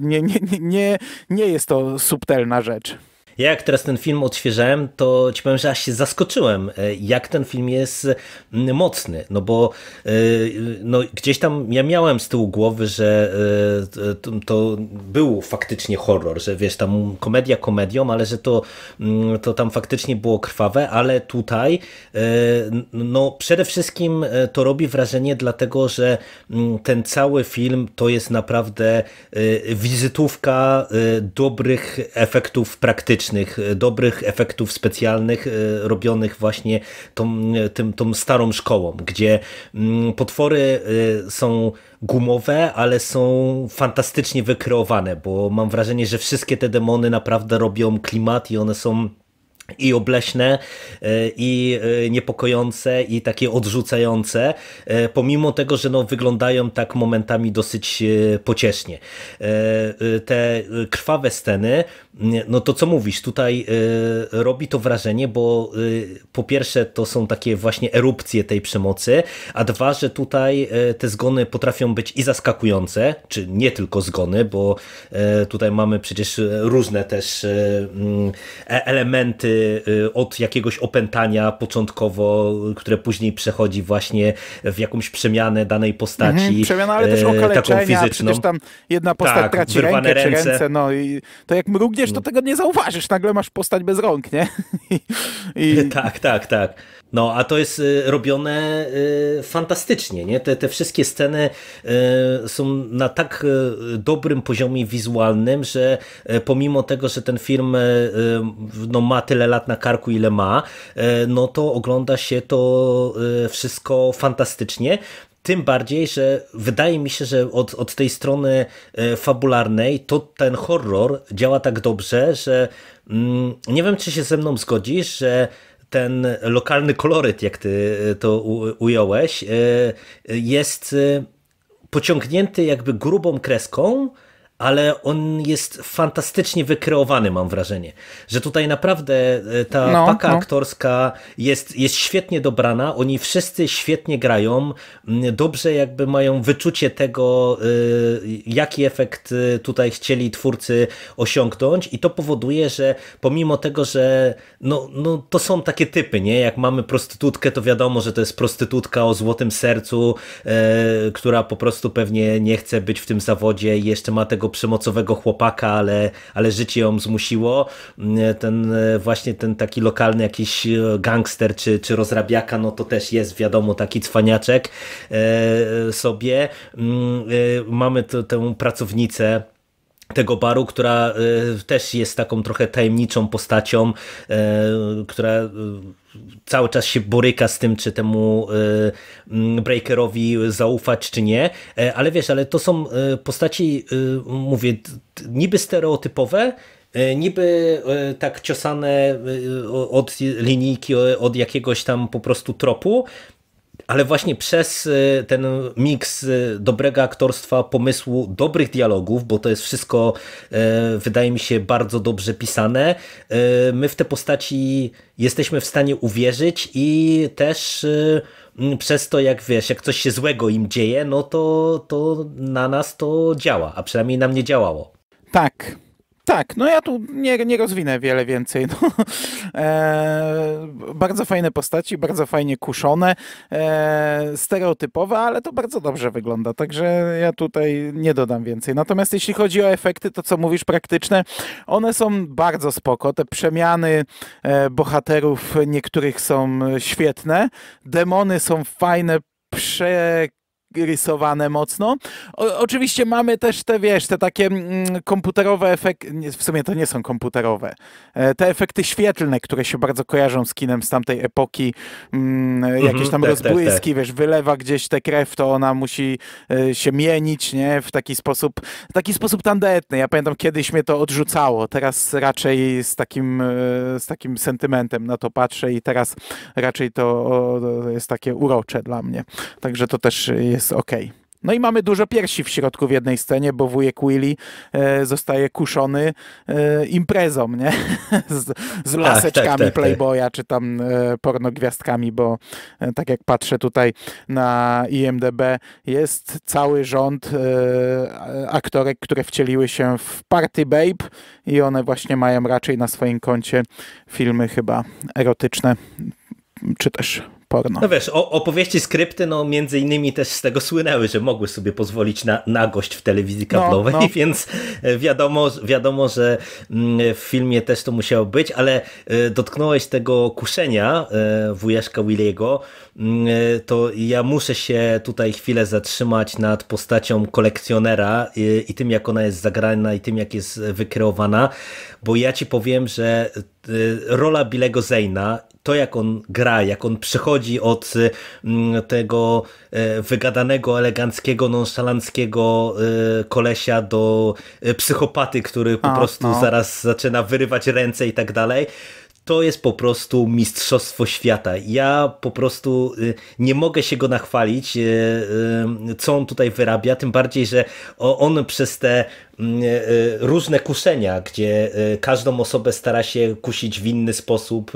nie, nie, nie, nie jest to subtelna rzecz. Ja jak teraz ten film odświeżałem, to ci powiem, że aż się zaskoczyłem, e, jak ten film jest mm, mocny, no bo e, no, gdzieś tam ja miałem z tyłu głowy, że e, to był faktycznie horror, że wiesz, tam komedia komedią, ale że to, mm, to tam faktycznie było krwawe, ale tutaj no przede wszystkim to robi wrażenie dlatego, że mm, ten cały film to jest naprawdę wizytówka dobrych efektów praktycznych E, dobrych efektów specjalnych e, robionych właśnie tą, e, tym, tą starą szkołą, gdzie mm, potwory są gumowe, ale są fantastycznie wykreowane, bo mam wrażenie, że wszystkie te demony naprawdę robią klimat i one są i obleśne, e, i e, niepokojące, i takie odrzucające, e, pomimo tego, że no, wyglądają tak momentami dosyć pociesznie. Te krwawe sceny, no to co mówisz, tutaj robi to wrażenie, bo po pierwsze to są takie właśnie erupcje tej przemocy, a dwa, że tutaj te zgony potrafią być i zaskakujące, czy nie tylko zgony, bo tutaj mamy przecież różne też elementy Y, y, od jakiegoś opętania początkowo, które później przechodzi właśnie w jakąś przemianę danej postaci. Mhm, przemiana, ale y, też taką fizyczną. tam jedna postać tak, traci rękę ręce. czy ręce, no i to jak mrugniesz, to no. tego nie zauważysz. Nagle masz postać bez rąk, nie? I... Tak, tak, tak. No, a to jest y, robione y, fantastycznie, nie? Te, te wszystkie sceny y, są na tak dobrym poziomie wizualnym, że pomimo tego, że ten film no, ma tyle lat na karku, ile ma, no to ogląda się to wszystko fantastycznie. Tym bardziej, że wydaje mi się, że od, od tej strony fabularnej to ten horror działa tak dobrze, że mm, nie wiem, czy się ze mną zgodzisz, że ten lokalny koloryt, jak ty e, to ująłeś, e, e, jest pociągnięty jakby grubą kreską, ale on jest fantastycznie wykreowany, mam wrażenie. Że tutaj naprawdę e, ta no, paka no. aktorska jest, jest świetnie dobrana, oni wszyscy świetnie grają, mm, dobrze jakby mają wyczucie tego, e, jaki efekt e, tutaj chcieli twórcy osiągnąć i to powoduje, że pomimo tego, że no, no to są takie typy, nie? Jak mamy prostytutkę, to wiadomo, że to jest prostytutka o złotym sercu, która po prostu pewnie nie chce być w tym zawodzie i jeszcze ma tego tego przemocowego chłopaka, ale, ale życie ją zmusiło. Mm, ten e, właśnie ten taki lokalny jakiś e, gangster czy, czy rozrabiaka, no to też jest wiadomo taki cwaniaczek e, sobie. Mm, mamy tę pracownicę tego baru, która też jest taką trochę tajemniczą postacią, która cały czas się boryka z tym, czy temu y, mm, Breakerowi zaufać, czy nie. E, ale wiesz, ale to są e, postaci, y, mówię, niby stereotypowe, e, niby tak ciosane od linijki, od jakiegoś tam po prostu tropu, ale właśnie przez y, ten miks y, dobrego aktorstwa, pomysłu, dobrych dialogów, bo to jest wszystko, y, wydaje mi się, bardzo dobrze pisane, my w te postaci jesteśmy w stanie uwierzyć i też przez to, jak wiesz, jak coś się złego im dzieje, no to, to na nas to działa, a przynajmniej nam nie działało. Tak, tak, no ja tu nie, nie rozwinę wiele więcej. No. E, bardzo fajne postaci, bardzo fajnie kuszone, e, stereotypowe, ale to bardzo dobrze wygląda, także ja tutaj nie dodam więcej. Natomiast jeśli chodzi o efekty, to co mówisz, praktyczne, one są bardzo spoko. Te przemiany e, bohaterów niektórych są e, świetne, demony są fajne, prze rysowane mocno. O, oczywiście mamy też te, wiesz, te takie mm, komputerowe efekty, w sumie to nie są komputerowe, e, te efekty świetlne, które się bardzo kojarzą z kinem z tamtej epoki, mm, mhm, jakieś tam tak, tak, rozbłyski, tak. wiesz, wylewa gdzieś tę krew, to ona musi e, się mienić, nie, w taki sposób, taki sposób tandetny. Ja pamiętam, kiedyś mnie to odrzucało, teraz raczej z takim, e, z takim sentymentem na to patrzę i teraz raczej to jest takie urocze dla mnie. Także to też jest jest ok. No i mamy dużo piersi w środku w jednej scenie, bo wujek Willy e, zostaje kuszony e, imprezą, nie? Z, z laseczkami tak, tak, tak, Playboya, czy tam e, pornogwiazdkami, bo e, tak jak patrzę tutaj na IMDB, jest cały rząd e, aktorek, które wcieliły się w Party Babe i one właśnie mają raczej na swoim koncie filmy chyba erotyczne, czy też porno. No wiesz, opowieści skrypty, no między innymi też z tego słynęły, że mogły sobie pozwolić na nagość w telewizji no, kablowej, no, no. więc e, wiadomo, wiadomo, że mm, w filmie też to musiało być, ale e, dotknąłeś tego kuszenia e, wujaszka Williego, mm, to ja muszę się tutaj chwilę zatrzymać nad postacią kolekcjonera i, i tym, jak ona jest zagrana i tym, jak jest wykreowana, bo ja ci powiem, że rola Bilego Zejna to jak on gra, jak on przechodzi od y, mm, tego e, wygadanego, eleganckiego, nonszalanckiego e, kolesia do e, psychopaty, który po A, prostu no. zaraz zaczyna wyrywać ręce i tak dalej, to jest po prostu mistrzostwo świata. Ja po prostu y, nie mogę się go nachwalić, y, y, co on tutaj wyrabia, tym bardziej, że on przez te mm, różne kuszenia, gdzie każdą osobę stara się kusić w inny sposób,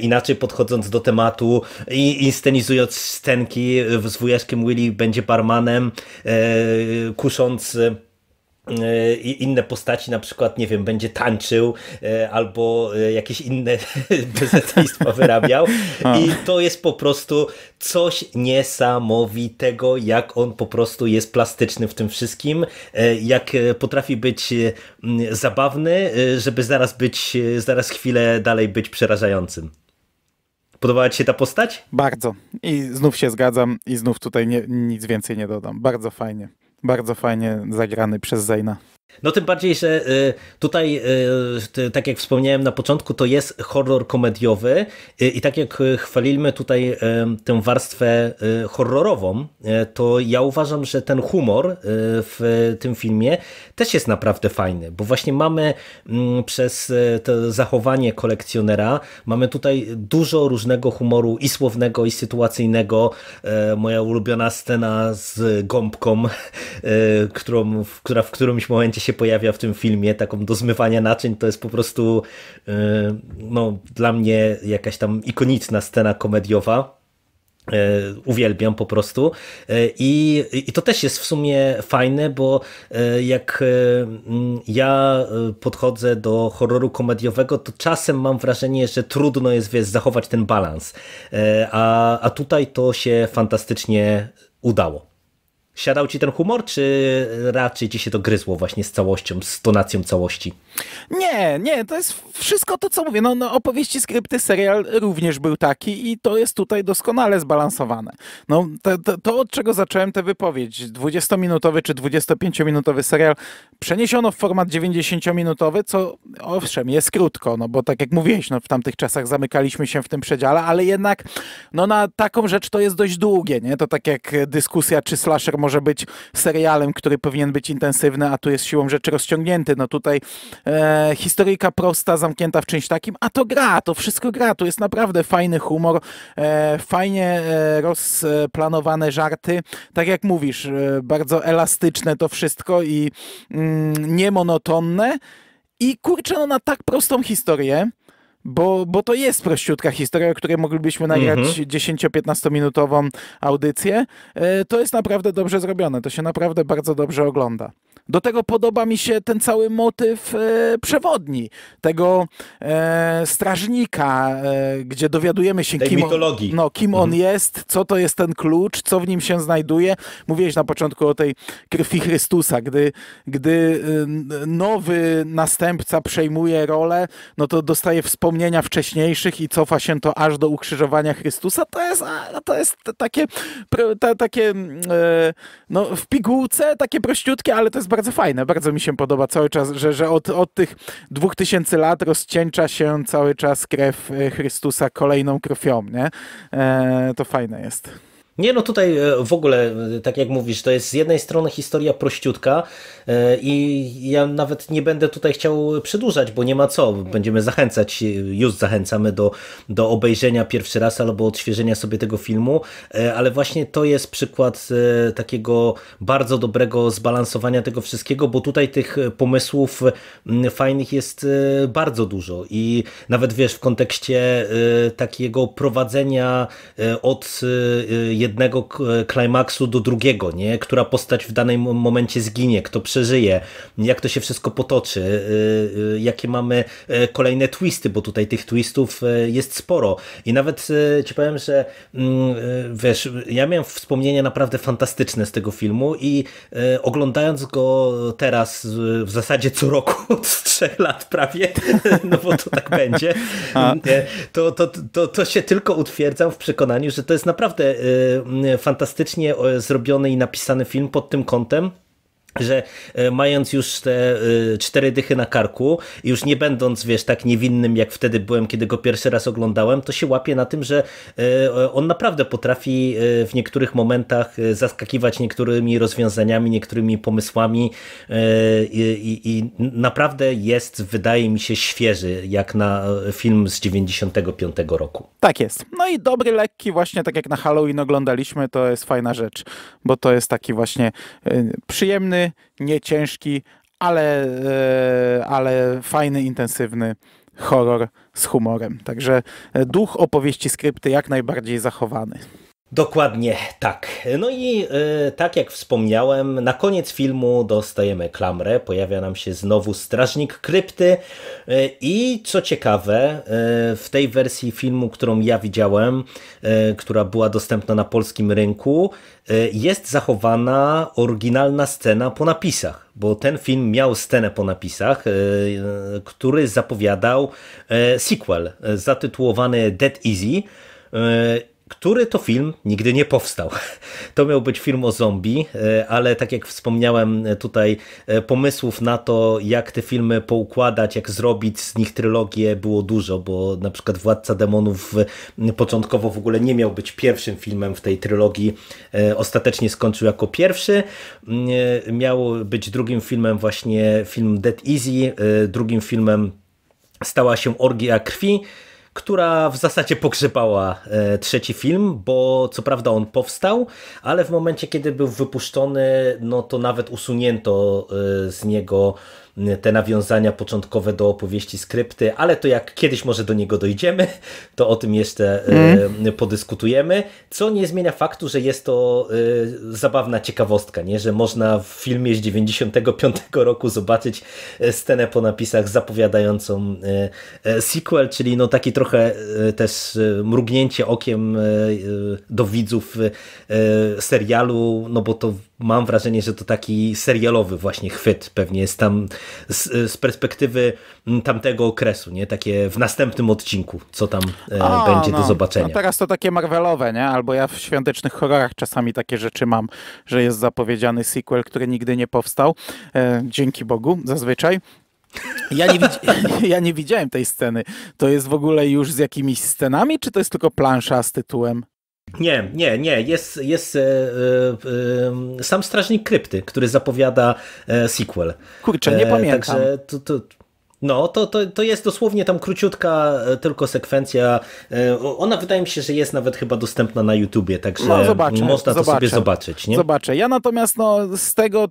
inaczej podchodząc do tematu i inscenizując scenki z wujaszkiem Willy będzie barmanem, kusząc E, i inne postaci, na przykład, nie wiem, będzie tańczył e, albo e, jakieś inne bezetnictwa wyrabiał. I to jest po prostu coś niesamowitego, jak on po prostu jest plastyczny w tym wszystkim, jak potrafi być zabawny, żeby zaraz być, zaraz chwilę dalej być przerażającym. Podobała Ci się ta postać? Bardzo. I znów się zgadzam i znów tutaj nie, nic więcej nie dodam. Bardzo fajnie. Bardzo fajnie zagrany przez Zejna. No tym bardziej, że y, tutaj, y, tak jak wspomniałem na początku, to jest horror komediowy y, i tak jak chwaliliśmy tutaj tę warstwę horrorową, to ja uważam, że ten humor w tym filmie też jest naprawdę fajny, bo właśnie mamy mm, przez to zachowanie kolekcjonera, mamy tutaj dużo różnego humoru i słownego, i sytuacyjnego. Moja ulubiona scena z gąbką, którą, która w którymś momencie momencie się pojawia w tym filmie, taką do zmywania naczyń, to jest po prostu y, no, dla mnie jakaś tam ikoniczna scena komediowa. Y, uwielbiam po prostu. Y, I, I to też jest w sumie fajne, bo jak mm, ja podchodzę do horroru komediowego, to czasem mam wrażenie, że trudno jest wiesz, zachować ten balans. A, a tutaj to się fantastycznie udało siadał ci ten humor, czy raczej ci się to gryzło właśnie z całością, z tonacją całości? Nie, nie, to jest wszystko to, co mówię. No, no opowieści, skrypty, serial również był taki i to jest tutaj doskonale zbalansowane. No, to, to, to od czego zacząłem tę wypowiedź, 20-minutowy czy 25-minutowy serial przeniesiono w format 90-minutowy, co owszem, jest krótko, no bo tak jak mówiłeś, no w tamtych czasach zamykaliśmy się w tym przedziale, ale jednak no na taką rzecz to jest dość długie, nie? To tak jak dyskusja, czy slasher może być serialem, który powinien być intensywny, a tu jest siłą rzeczy rozciągnięty. No tutaj e, historyjka prosta, zamknięta w czymś takim, a to gra, to wszystko gra, tu jest naprawdę fajny humor, e, fajnie e, rozplanowane żarty, tak jak mówisz, e, bardzo elastyczne to wszystko i mm, niemonotonne. I kurczę, no na tak prostą historię, bo, bo to jest prościutka historia, o której moglibyśmy nagrać mhm. 10-15 minutową audycję. E, to jest naprawdę dobrze zrobione, to się naprawdę bardzo dobrze ogląda. Do tego podoba mi się ten cały motyw e, przewodni, tego e, strażnika, e, gdzie dowiadujemy się, kim, mitologii. On, no, kim mhm. on jest, co to jest ten klucz, co w nim się znajduje. Mówiłeś na początku o tej krwi Chrystusa, gdy, gdy y, nowy następca przejmuje rolę, no to dostaje wspomnienia wcześniejszych i cofa się to aż do ukrzyżowania Chrystusa. To jest, a, no to jest takie, takie mm, e, no, w pigułce, takie prościutkie, ale to jest bardzo fajne, bardzo mi się podoba cały czas, że, że od, od tych dwóch tysięcy lat rozcieńcza się cały czas krew e, Chrystusa kolejną krwią, nie? E, to fajne jest. Nie, no tutaj e, w ogóle, e, tak jak mówisz, to jest z jednej strony historia prościutka e, i ja nawet nie będę tutaj chciał przedłużać, bo nie ma co. Będziemy zachęcać, już zachęcamy do, do obejrzenia pierwszy raz albo odświeżenia sobie tego filmu, ale właśnie to jest przykład takiego bardzo dobrego zbalansowania tego wszystkiego, bo tutaj tych pomysłów fajnych jest bardzo dużo i nawet wiesz, w kontekście takiego prowadzenia od jednego jednego klimaksu do drugiego, nie? która postać w danym momencie zginie, kto przeżyje, jak to się wszystko potoczy, y, y, jakie mamy y, kolejne twisty, bo tutaj tych twistów jest sporo. I nawet ci powiem, że mm, wiesz, ja miałem wspomnienia naprawdę fantastyczne z tego filmu i oglądając go teraz w zasadzie co roku od trzech lat prawie, no bo to tak będzie, to, to, to, to się tylko utwierdzam w przekonaniu, że to jest naprawdę Y, y, fantastycznie y, zrobiony i napisany film pod tym kątem, że e, mając już te e, cztery dychy na karku, już nie będąc, wiesz, tak niewinnym, jak wtedy byłem, kiedy go pierwszy raz oglądałem, to się łapie na tym, że e, on naprawdę potrafi w niektórych momentach zaskakiwać niektórymi rozwiązaniami, niektórymi pomysłami i, i, i naprawdę jest, wydaje mi się, świeży, jak na film z 95 roku. Tak jest. No i dobry, lekki, właśnie tak jak na Halloween oglądaliśmy, to jest fajna rzecz, bo to jest taki właśnie przyjemny, nie ciężki, ale, e, ale fajny, intensywny horror z humorem. Także e, duch opowieści skrypty jak najbardziej zachowany. Dokładnie tak. No i e, tak jak wspomniałem, na koniec filmu dostajemy klamrę, pojawia nam się znowu strażnik krypty e, i co ciekawe, e, w tej wersji filmu, którą ja widziałem, która była dostępna na polskim rynku, jest zachowana oryginalna scena po napisach, bo ten film miał scenę po napisach, który zapowiadał sequel zatytułowany Dead Easy który to film nigdy nie powstał. To miał być film o zombie, e, ale tak jak wspomniałem e, tutaj, e, pomysłów na to, jak te filmy poukładać, jak zrobić z nich trylogię było dużo, bo na przykład Władca Demonów początkowo w ogóle nie miał być pierwszym filmem w tej trylogii. Ostatecznie skończył jako pierwszy. Mm, miał być drugim filmem właśnie film Dead Easy, drugim filmem stała się Orgia Krwi, która w zasadzie pogrzebała e, trzeci film, bo co prawda on powstał, ale w momencie, kiedy był wypuszczony, no to nawet usunięto e, z niego te nawiązania początkowe do opowieści skrypty, ale to jak kiedyś może do niego dojdziemy, to o tym jeszcze mm. podyskutujemy, co nie zmienia faktu, że jest to e, zabawna ciekawostka, nie? że można w filmie z 95 roku zobaczyć e, scenę po napisach zapowiadającą sequel, czyli no taki trochę też mrugnięcie okiem do widzów serialu, no bo to mam wrażenie, że to taki serialowy właśnie chwyt pewnie jest tam z, z perspektywy mm, tamtego okresu, nie? Takie w następnym odcinku, co tam e, będzie no. do zobaczenia. No teraz to takie Marvelowe, nie? Albo ja w świątecznych horrorach czasami takie rzeczy mam, że jest zapowiedziany sequel, który nigdy nie powstał. E, dzięki Bogu, zazwyczaj. Ja nie, ja nie widziałem tej sceny. To jest w ogóle już z jakimiś scenami, czy to jest tylko plansza z tytułem? Nie, nie, nie. Jest, jest e, e, e, sam Strażnik Krypty, który zapowiada e, sequel. Kurczę, nie pamiętam. Także to, to, no, to, to, to jest dosłownie tam króciutka tylko sekwencja. Ona wydaje mi się, że jest nawet chyba dostępna na YouTubie, także no, zobaczę, można to zobaczę, sobie zobaczyć. Nie? Zobaczę. Ja natomiast no, z tego,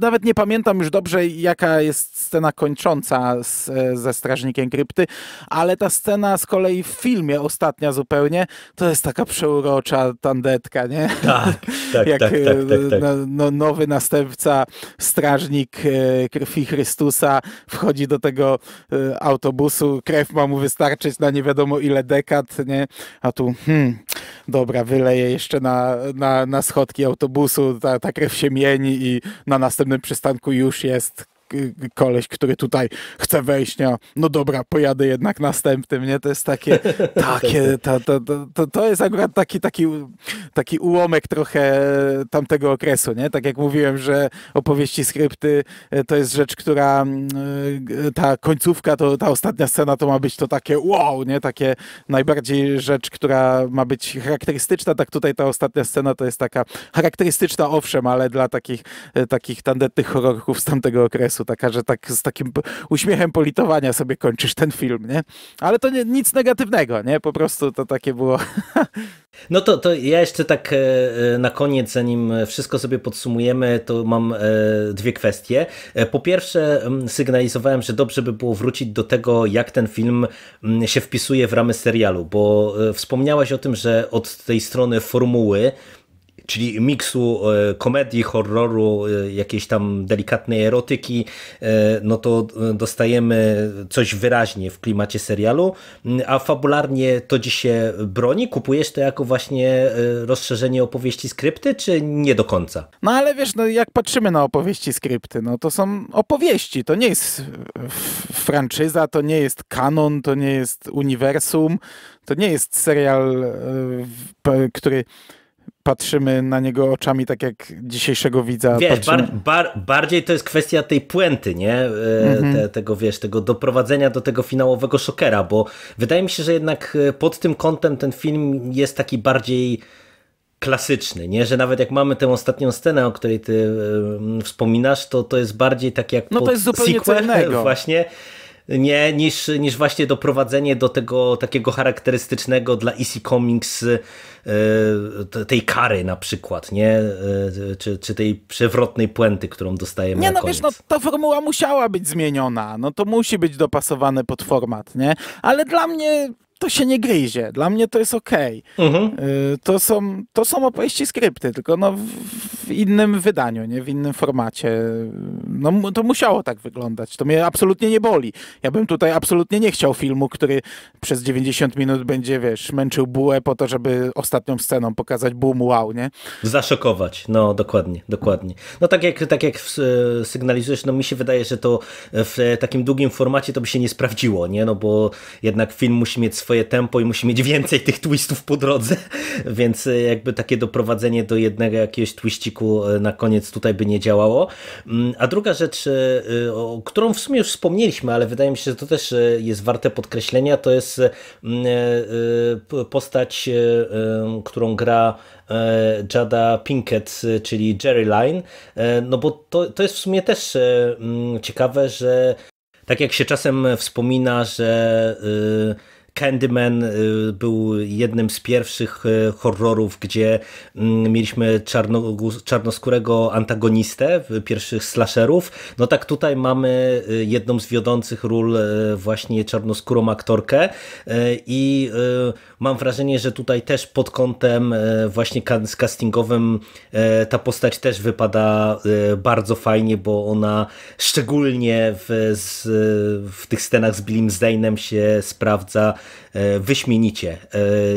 nawet nie pamiętam już dobrze, jaka jest scena kończąca z, ze Strażnikiem Krypty, ale ta scena z kolei w filmie, ostatnia zupełnie, to jest taka przeurocza tandetka, nie? Tak, tak, Jak tak, tak, tak, tak. No, no, nowy następca, strażnik e, krwi Chrystusa wchodzi do tego e, autobusu, krew ma mu wystarczyć na nie wiadomo ile dekad, nie? A tu, hmm, dobra, wyleje jeszcze na, na, na schodki autobusu, ta, ta krew się mieni i na nas następnym przystanku już jest koleś, który tutaj chce wejść, nie? no dobra, pojadę jednak następnym, nie? To jest takie, takie, to, to, to, to jest akurat taki, taki, taki ułomek trochę tamtego okresu, nie? Tak jak mówiłem, że opowieści, skrypty e, to jest rzecz, która mm, e, ta końcówka, to, ta ostatnia scena to ma być to takie wow, nie? Takie najbardziej rzecz, która ma być charakterystyczna, tak tutaj ta ostatnia scena to jest taka charakterystyczna, owszem, ale dla takich, e, takich tandetnych horrorków z tamtego okresu taka, że tak z takim uśmiechem politowania sobie kończysz ten film, nie? Ale to nie, nic negatywnego, nie? Po prostu to takie było. No to, to ja jeszcze tak e, e, na koniec, zanim wszystko sobie podsumujemy, to mam e, dwie kwestie. Po pierwsze, sygnalizowałem, że dobrze by było wrócić do tego, jak ten film się wpisuje w ramy serialu, bo wspomniałaś o tym, że od tej strony formuły, czyli miksu e, komedii, horroru, e, jakiejś tam delikatnej erotyki, e, no to dostajemy coś wyraźnie w klimacie serialu, mm, a fabularnie to ci się broni? Kupujesz to jako właśnie rozszerzenie opowieści skrypty, czy nie do końca? No ale wiesz, no jak patrzymy na opowieści skrypty, no to są opowieści, to nie jest franczyza, to nie jest kanon, to nie jest uniwersum, to nie jest serial, który patrzymy na niego oczami tak jak dzisiejszego widza. Wiesz, bar, bar, bardziej to jest kwestia tej puenty, nie? E, mhm. Te, tego, wiesz, tego doprowadzenia do tego finałowego szokera, bo wydaje mi się, że jednak e, pod tym kątem ten film jest taki bardziej klasyczny, nie? Że nawet jak mamy tę ostatnią scenę, o której ty y, wspominasz, to to jest bardziej tak jak No to jest zupełnie Właśnie nie, niż, niż właśnie doprowadzenie do tego takiego charakterystycznego dla EC Comics e, tej kary na przykład, nie? E, czy, czy tej przewrotnej puenty, którą dostajemy Nie, no wiesz, no, ta formuła musiała być zmieniona, no to musi być dopasowane pod format, nie? Ale dla mnie to się nie gryzie. Dla mnie to jest okej. Okay. Mhm. Y, to, są, to są opowieści skrypty, tylko no w, w, innym wydaniu, nie w innym formacie. No, to musiało tak wyglądać. To mnie absolutnie nie boli. Ja bym tutaj absolutnie nie chciał filmu, który przez 90 minut będzie, wiesz, męczył bułę po to, żeby ostatnią sceną pokazać boom wow, nie? Zaszokować. No, dokładnie, dokładnie. No tak jak, tak jak e, sygnalizujesz, no mi się wydaje, że to w takim długim formacie to by się nie sprawdziło, nie? No bo jednak film musi mieć swoje tempo i musi mieć więcej tych twistów po drodze, więc e, jakby takie doprowadzenie do jednego jakiegoś twiściku e, na koniec tutaj by nie działało. Mm, a druga rzecz, e, o którą w sumie już wspomnieliśmy, ale wydaje mi się, że to też jest warte podkreślenia, to jest postać, którą gra Jada Pinkett, czyli Jerry Line. No bo to, to jest w sumie też ciekawe, że tak jak się czasem wspomina, że Candyman y, był jednym z pierwszych y, horrorów, gdzie mm, mieliśmy czarno, czarnoskórego antagonistę pierwszych slasherów. No tak tutaj mamy y, jedną z wiodących ról właśnie czarnoskórą aktorkę i mam wrażenie, że tutaj też pod kątem właśnie castingowym ta postać też wypada bardzo fajnie, bo ona szczególnie w, w tych scenach z Billim Zdanem się sprawdza E, wyśmienicie. E,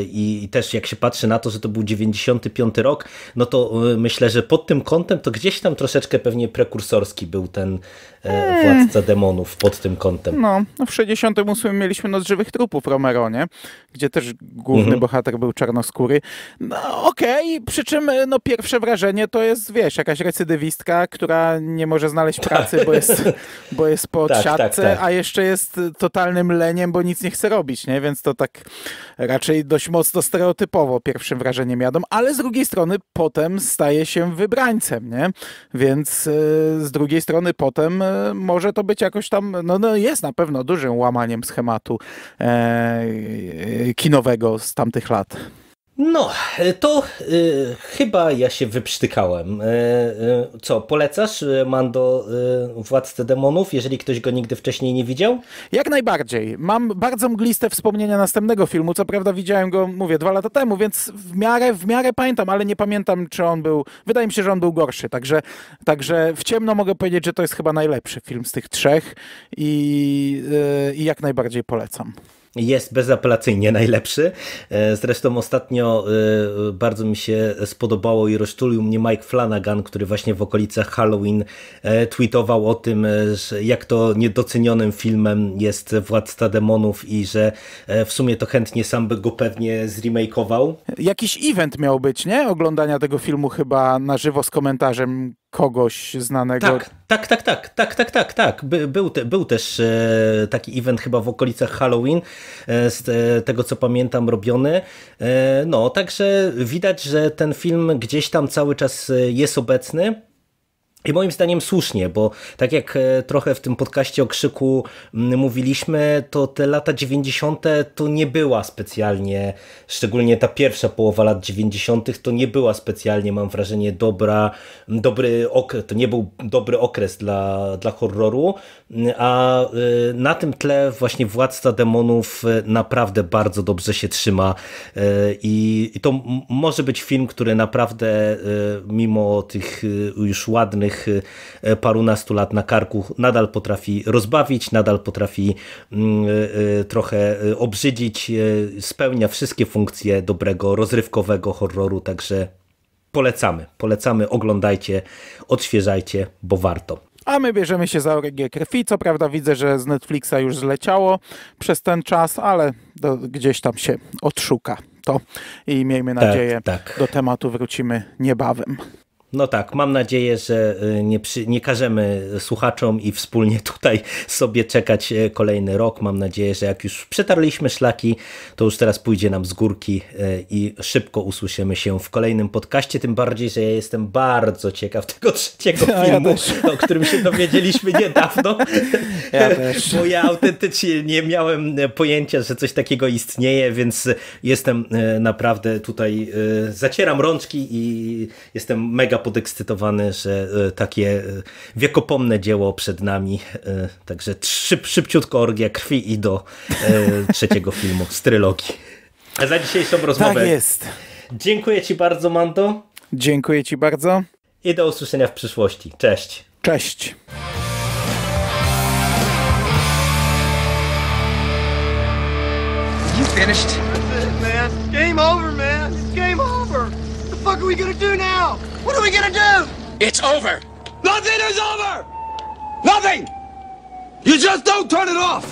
I też jak się patrzy na to, że to był 95 rok, no to e, myślę, że pod tym kątem to gdzieś tam troszeczkę pewnie prekursorski był ten eee. władca demonów pod tym kątem. No, w 68 mieliśmy Noc Żywych Trupów Romero, nie? Gdzie też główny mhm. bohater był czarnoskóry. No okej, okay. przy czym no, pierwsze wrażenie to jest, wiesz, jakaś recydywistka, która nie może znaleźć pracy, bo jest, bo jest po tak, tak siatce, tak, tak. a jeszcze jest totalnym leniem, bo nic nie chce robić, nie? nie? Więc to tak raczej dość mocno stereotypowo pierwszym wrażeniem jadą, ale z drugiej strony potem staje się wybrańcem, nie? Więc y, z drugiej strony potem y, może to być jakoś tam, no, no jest na pewno dużym łamaniem schematu e, kinowego z tamtych lat. No, e, to y, chyba ja się wyprztykałem. Y, y, co, polecasz Mando y, Władcę Demonów, jeżeli ktoś go nigdy wcześniej nie widział? Jak najbardziej. Mam bardzo mgliste wspomnienia następnego filmu. Co prawda widziałem go, mówię, dwa lata temu, więc w miarę, w miarę pamiętam, ale nie pamiętam, czy on był... Wydaje mi się, że on był gorszy, także, także w ciemno mogę powiedzieć, że to jest chyba najlepszy film z tych trzech i, i jak najbardziej polecam jest bezapelacyjnie najlepszy. E, zresztą ostatnio e, bardzo mi się spodobało i rozczulił mnie Mike Flanagan, który właśnie w okolicach Halloween e, tweetował o tym, jak to niedocenionym filmem jest Władca Demonów i że w sumie to chętnie sam by go pewnie zremakeował. Jakiś event miał być, nie? Oglądania tego filmu chyba na żywo z komentarzem kogoś znanego. Tak, tak, tak, tak, tak, tak, tak. tak. By, był, te, był też e, taki event chyba w okolicach Halloween, e, z e, tego co pamiętam, robiony. E, no, także widać, że ten film gdzieś tam cały czas e, jest obecny. I moim zdaniem słusznie, bo tak jak e, trochę w tym podcaście o krzyku mówiliśmy, to te lata 90. to nie była specjalnie, szczególnie ta pierwsza połowa lat 90. to nie była specjalnie, mam wrażenie, dobra, dobry okres, to nie był dobry okres dla, dla horroru, a e, na tym tle właśnie Władca Demonów e, naprawdę bardzo dobrze się trzyma i, i to może być film, który naprawdę mimo tych już ładnych tych e, parunastu lat na karku nadal potrafi rozbawić, nadal potrafi mm, e, e, trochę obrzydzić, spełnia wszystkie funkcje dobrego, rozrywkowego horroru, także polecamy. Polecamy, oglądajcie, odświeżajcie, bo warto. A my bierzemy się za Orgię Krwi. Co prawda widzę, że z Netflixa już zleciało przez ten czas, ale do, gdzieś tam się odszuka to i miejmy tak, nadzieję, tak, tak. do tematu wrócimy niebawem. No tak, mam nadzieję, że y, nie, przy, nie każemy słuchaczom i wspólnie tutaj sobie czekać y, kolejny rok. Mam nadzieję, że jak już przetarliśmy szlaki, to już teraz pójdzie nam z górki y, i szybko usłyszymy się w kolejnym podcaście. Tym bardziej, że ja jestem bardzo ciekaw tego trzeciego ja filmu, o którym się dowiedzieliśmy niedawno. Ja też. Bo ja autentycznie nie miałem pojęcia, że coś takiego istnieje, więc jestem naprawdę tutaj, zacieram rączki i jestem mega podekscytowany, że e, takie e, wiekopomne dzieło przed nami. E, także szyb, szybciutko orgia krwi i do trzeciego filmu z trylogii. A za dzisiejszą rozmowę. Tak jest. Dziękuję Ci bardzo, Mando. Dziękuję Ci bardzo. I do usłyszenia w przyszłości. Cześć. Cześć. You finished? That's it, man. Game over, man. fuck are we gonna do now? What are we gonna do? It's over. Nothing is over! Nothing! You just don't turn it off!